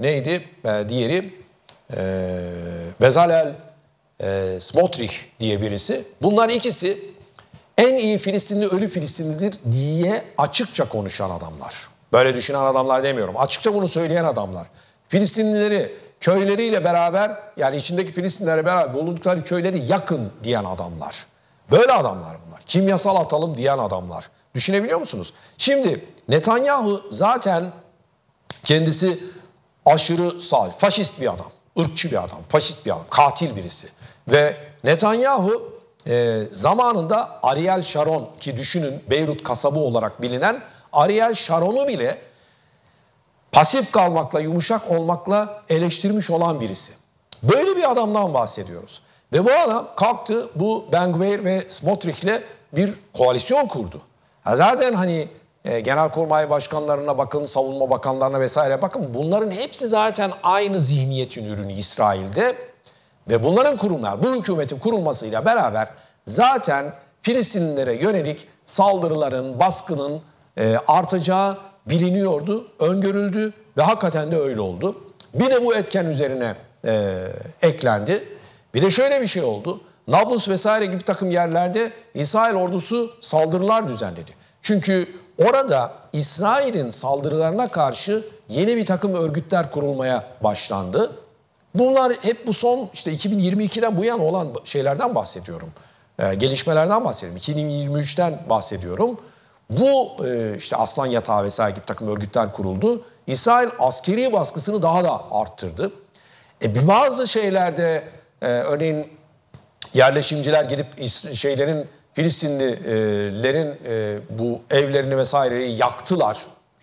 neydi e, diğeri e, Bezalel e, Smotrich diye birisi. Bunlar ikisi en iyi Filistinli ölü Filistinlidir diye açıkça konuşan adamlar. Böyle düşünen adamlar demiyorum. Açıkça bunu söyleyen adamlar. Filistinlileri köyleriyle beraber yani içindeki Filistinlere beraber bulundukları köyleri yakın diyen adamlar. Böyle adamlar bunlar. Kimyasal atalım diyen adamlar. Düşünebiliyor musunuz? Şimdi Netanyahu zaten kendisi aşırı sağ, faşist bir adam. ırkçı bir adam, faşist bir adam, katil birisi. Ve Netanyahu e, zamanında Ariel Sharon ki düşünün Beyrut kasabı olarak bilinen Ariel Sharon'u bile pasif kalmakla, yumuşak olmakla eleştirmiş olan birisi. Böyle bir adamdan bahsediyoruz. Ve bu adam kalktı bu Bengver ve Smotrich'le bir koalisyon kurdu. Ya zaten hani e, genelkurmay başkanlarına bakın, savunma bakanlarına vesaire bakın bunların hepsi zaten aynı zihniyetin ürünü İsrail'de. Ve bunların kurumlar, bu hükümetin kurulmasıyla beraber zaten Filistinlilere yönelik saldırıların, baskının e, artacağı biliniyordu, öngörüldü ve hakikaten de öyle oldu. Bir de bu etken üzerine e, eklendi. Bir de şöyle bir şey oldu. Nablus vesaire gibi takım yerlerde İsrail ordusu saldırılar düzenledi. Çünkü orada İsrail'in saldırılarına karşı yeni bir takım örgütler kurulmaya başlandı. Bunlar hep bu son işte 2022'den bu yana olan şeylerden bahsediyorum. Ee, gelişmelerden bahsediyorum. 2023'ten bahsediyorum. Bu e, işte Aslan Yatağı vesaire gibi takım örgütler kuruldu. İsrail askeri baskısını daha da arttırdı. E bazı şeylerde e, örneğin yerleşimciler gidip şeylerin Filistinlilerin e, bu evlerini vesaireyi yaktılar.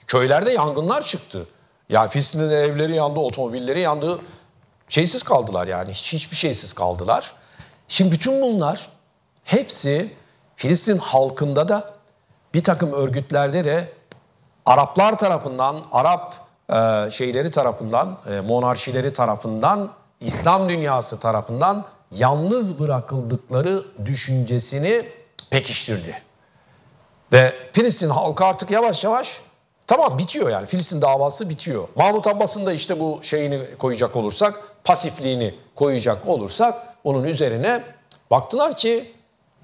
Köylerde yangınlar çıktı. Yani Filistinli'de evleri yandı, otomobilleri yandı. Şeysiz kaldılar yani. Hiç, hiçbir şeysiz kaldılar. Şimdi bütün bunlar hepsi Filistin halkında da bir takım örgütlerde de Araplar tarafından, Arap e, şeyleri tarafından, e, monarşileri tarafından, İslam dünyası tarafından yalnız bırakıldıkları düşüncesini pekiştirdi. Ve Filistin halkı artık yavaş yavaş tamam bitiyor yani Filistin davası bitiyor. Mahmut Abbas'ın da işte bu şeyini koyacak olursak, pasifliğini koyacak olursak onun üzerine baktılar ki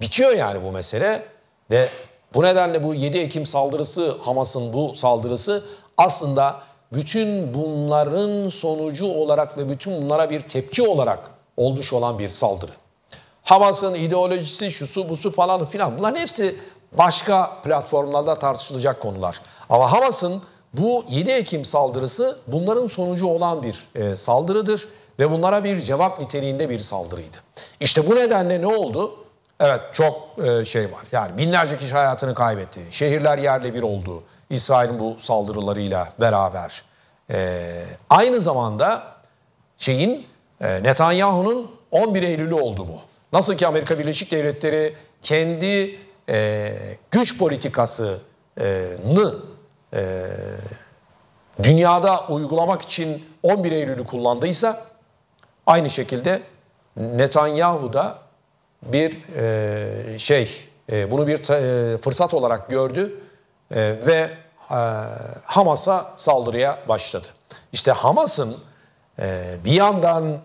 bitiyor yani bu mesele ve bu nedenle bu 7 Ekim saldırısı, Hamas'ın bu saldırısı aslında bütün bunların sonucu olarak ve bütün bunlara bir tepki olarak olmuş olan bir saldırı. Hamas'ın ideolojisi, şusu, busu falan filan bunların hepsi başka platformlarda tartışılacak konular. Ama Hamas'ın bu 7 Ekim saldırısı bunların sonucu olan bir e, saldırıdır ve bunlara bir cevap niteliğinde bir saldırıydı. İşte bu nedenle ne oldu? Evet çok e, şey var. Yani binlerce kişi hayatını kaybetti. Şehirler yerle bir oldu. İsrail'in bu saldırılarıyla beraber. Ee, aynı zamanda şeyin e, Netanyahu'nun 11 Eylül'ü oldu bu. Nasıl ki Amerika Birleşik Devletleri kendi e, güç politikasını e, dünyada uygulamak için 11 Eylül'ü kullandıysa aynı şekilde Netanyahu da bir e, şey, e, bunu bir e, fırsat olarak gördü e, ve e, Hamas'a saldırıya başladı. İşte Hamas'ın e, bir yandan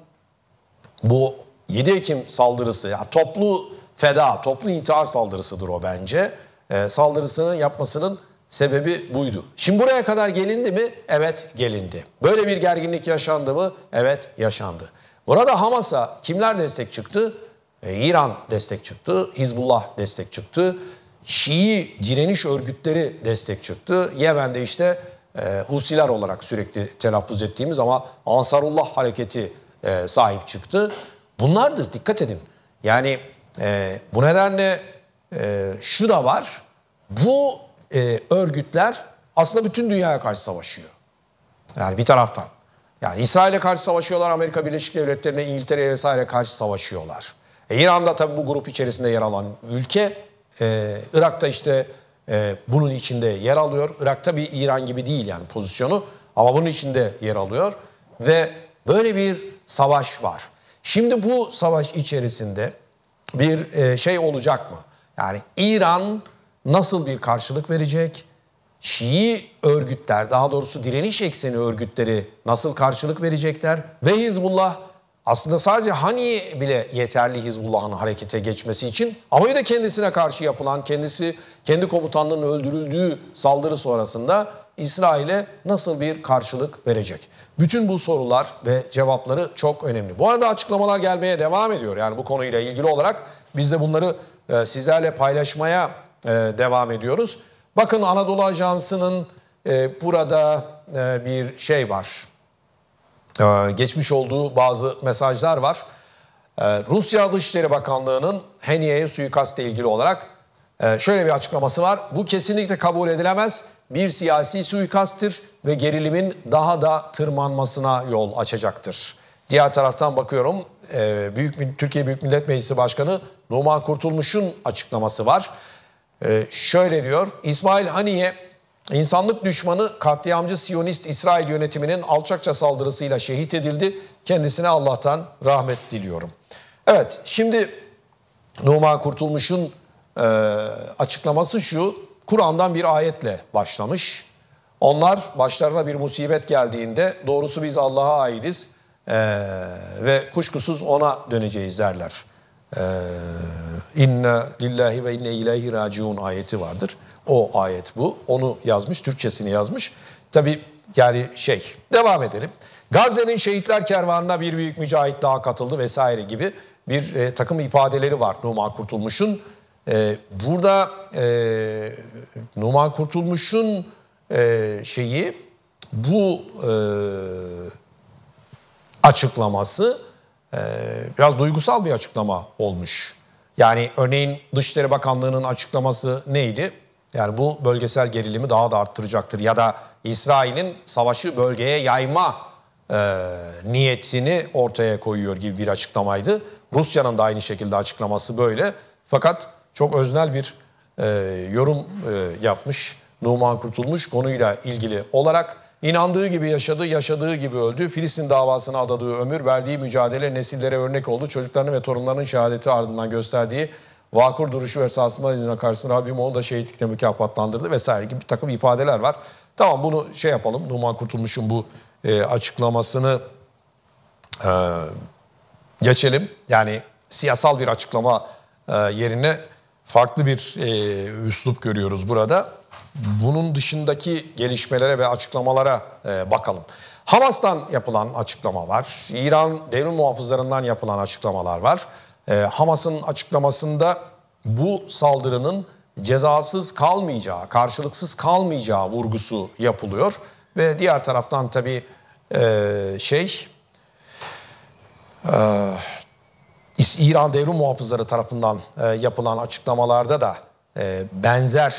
bu 7 Ekim saldırısı, ya toplu feda, toplu intihar saldırısıdır o bence. E, saldırısını yapmasının sebebi buydu. Şimdi buraya kadar gelindi mi? Evet gelindi. Böyle bir gerginlik yaşandı mı? Evet yaşandı. Burada Hamas'a kimler destek çıktı? E, İran destek çıktı, Hizbullah destek çıktı, Şii direniş örgütleri destek çıktı. Yemen'de işte e, Husiler olarak sürekli telaffuz ettiğimiz ama Ansarullah hareketi e, sahip çıktı. Bunlardır dikkat edin. Yani e, bu nedenle e, şu da var. Bu e, örgütler aslında bütün dünyaya karşı savaşıyor. Yani bir taraftan. Yani İsrail'e karşı savaşıyorlar, Amerika Birleşik Devletleri'ne, İngiltere'ye vesaire karşı savaşıyorlar. E İran'da tabii bu grup içerisinde yer alan ülke. E, Irak'ta işte e, bunun içinde yer alıyor. Irak'ta bir İran gibi değil yani pozisyonu ama bunun içinde yer alıyor. Ve böyle bir savaş var. Şimdi bu savaş içerisinde bir e, şey olacak mı? Yani İran nasıl bir karşılık verecek? Şii örgütler, daha doğrusu direniş ekseni örgütleri nasıl karşılık verecekler? Ve Hizbullah aslında sadece Hani bile yeterli Hizbullah'ın harekete geçmesi için. Ama bir de kendisine karşı yapılan, kendisi kendi komutanının öldürüldüğü saldırı sonrasında İsrail'e nasıl bir karşılık verecek? Bütün bu sorular ve cevapları çok önemli. Bu arada açıklamalar gelmeye devam ediyor. Yani bu konuyla ilgili olarak biz de bunları e, sizlerle paylaşmaya e, devam ediyoruz. Bakın Anadolu Ajansı'nın e, burada bir şey var ee, geçmiş olduğu bazı mesajlar var. E, Rusya Dışişleri Bakanlığı'nın Heniye'ye suikastle ilgili olarak e, şöyle bir açıklaması var. Bu kesinlikle kabul edilemez. Bir siyasi suikasttır ve gerilimin daha da tırmanmasına yol açacaktır. Diğer taraftan bakıyorum e, Büyük Türkiye Büyük Millet Meclisi Başkanı Numan Kurtulmuş'un açıklaması var. E, şöyle diyor İsmail Haniye İnsanlık düşmanı katliamcı Siyonist İsrail yönetiminin alçakça saldırısıyla şehit edildi. Kendisine Allah'tan rahmet diliyorum. Evet şimdi Numa Kurtulmuş'un e, açıklaması şu. Kur'an'dan bir ayetle başlamış. Onlar başlarına bir musibet geldiğinde doğrusu biz Allah'a aidiz e, ve kuşkusuz ona döneceğiz derler. E, inna lillahi ve inne ileyhi raciun ayeti vardır. O ayet bu. Onu yazmış, Türkçesini yazmış. Tabi yani şey, devam edelim. Gazze'nin şehitler kervanına bir büyük mücahit daha katıldı vesaire gibi bir e, takım ifadeleri var Numan Kurtulmuş'un. E, burada e, Numan Kurtulmuş'un e, şeyi bu e, açıklaması e, biraz duygusal bir açıklama olmuş. Yani örneğin Dışişleri Bakanlığı'nın açıklaması neydi? Yani bu bölgesel gerilimi daha da arttıracaktır. Ya da İsrail'in savaşı bölgeye yayma e, niyetini ortaya koyuyor gibi bir açıklamaydı. Rusya'nın da aynı şekilde açıklaması böyle. Fakat çok öznel bir e, yorum e, yapmış Numan Kurtulmuş konuyla ilgili olarak. İnandığı gibi yaşadı, yaşadığı gibi öldü. Filistin davasına adadığı ömür, verdiği mücadele nesillere örnek oldu. Çocuklarının ve torunlarının şehadeti ardından gösterdiği vakur duruşu ve sarsma iznine karşısında Rabbim onu da şehitlikle mükafatlandırdı vesaire gibi bir takım ifadeler var. Tamam bunu şey yapalım. Numan Kurtulmuş'un bu e, açıklamasını e, geçelim. Yani siyasal bir açıklama e, yerine farklı bir e, üslup görüyoruz burada. Bunun dışındaki gelişmelere ve açıklamalara e, bakalım. Hamas'tan yapılan açıklama var. İran devrim muhafızlarından yapılan açıklamalar var. E, Hamas'ın açıklamasında bu saldırının cezasız kalmayacağı, karşılıksız kalmayacağı vurgusu yapılıyor. Ve diğer taraftan tabii e, şey e, İran devrim muhafızları tarafından e, yapılan açıklamalarda da e, benzer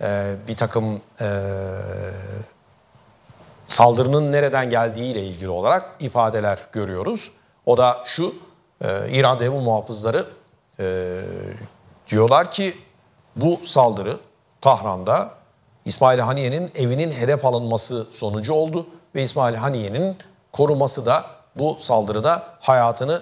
e, bir takım e, saldırının nereden geldiği ile ilgili olarak ifadeler görüyoruz. O da şu ee, İran Devlet Muhafızları e, diyorlar ki bu saldırı Tahran'da İsmail Haniye'nin evinin hedef alınması sonucu oldu ve İsmail Haniye'nin koruması da bu saldırıda hayatını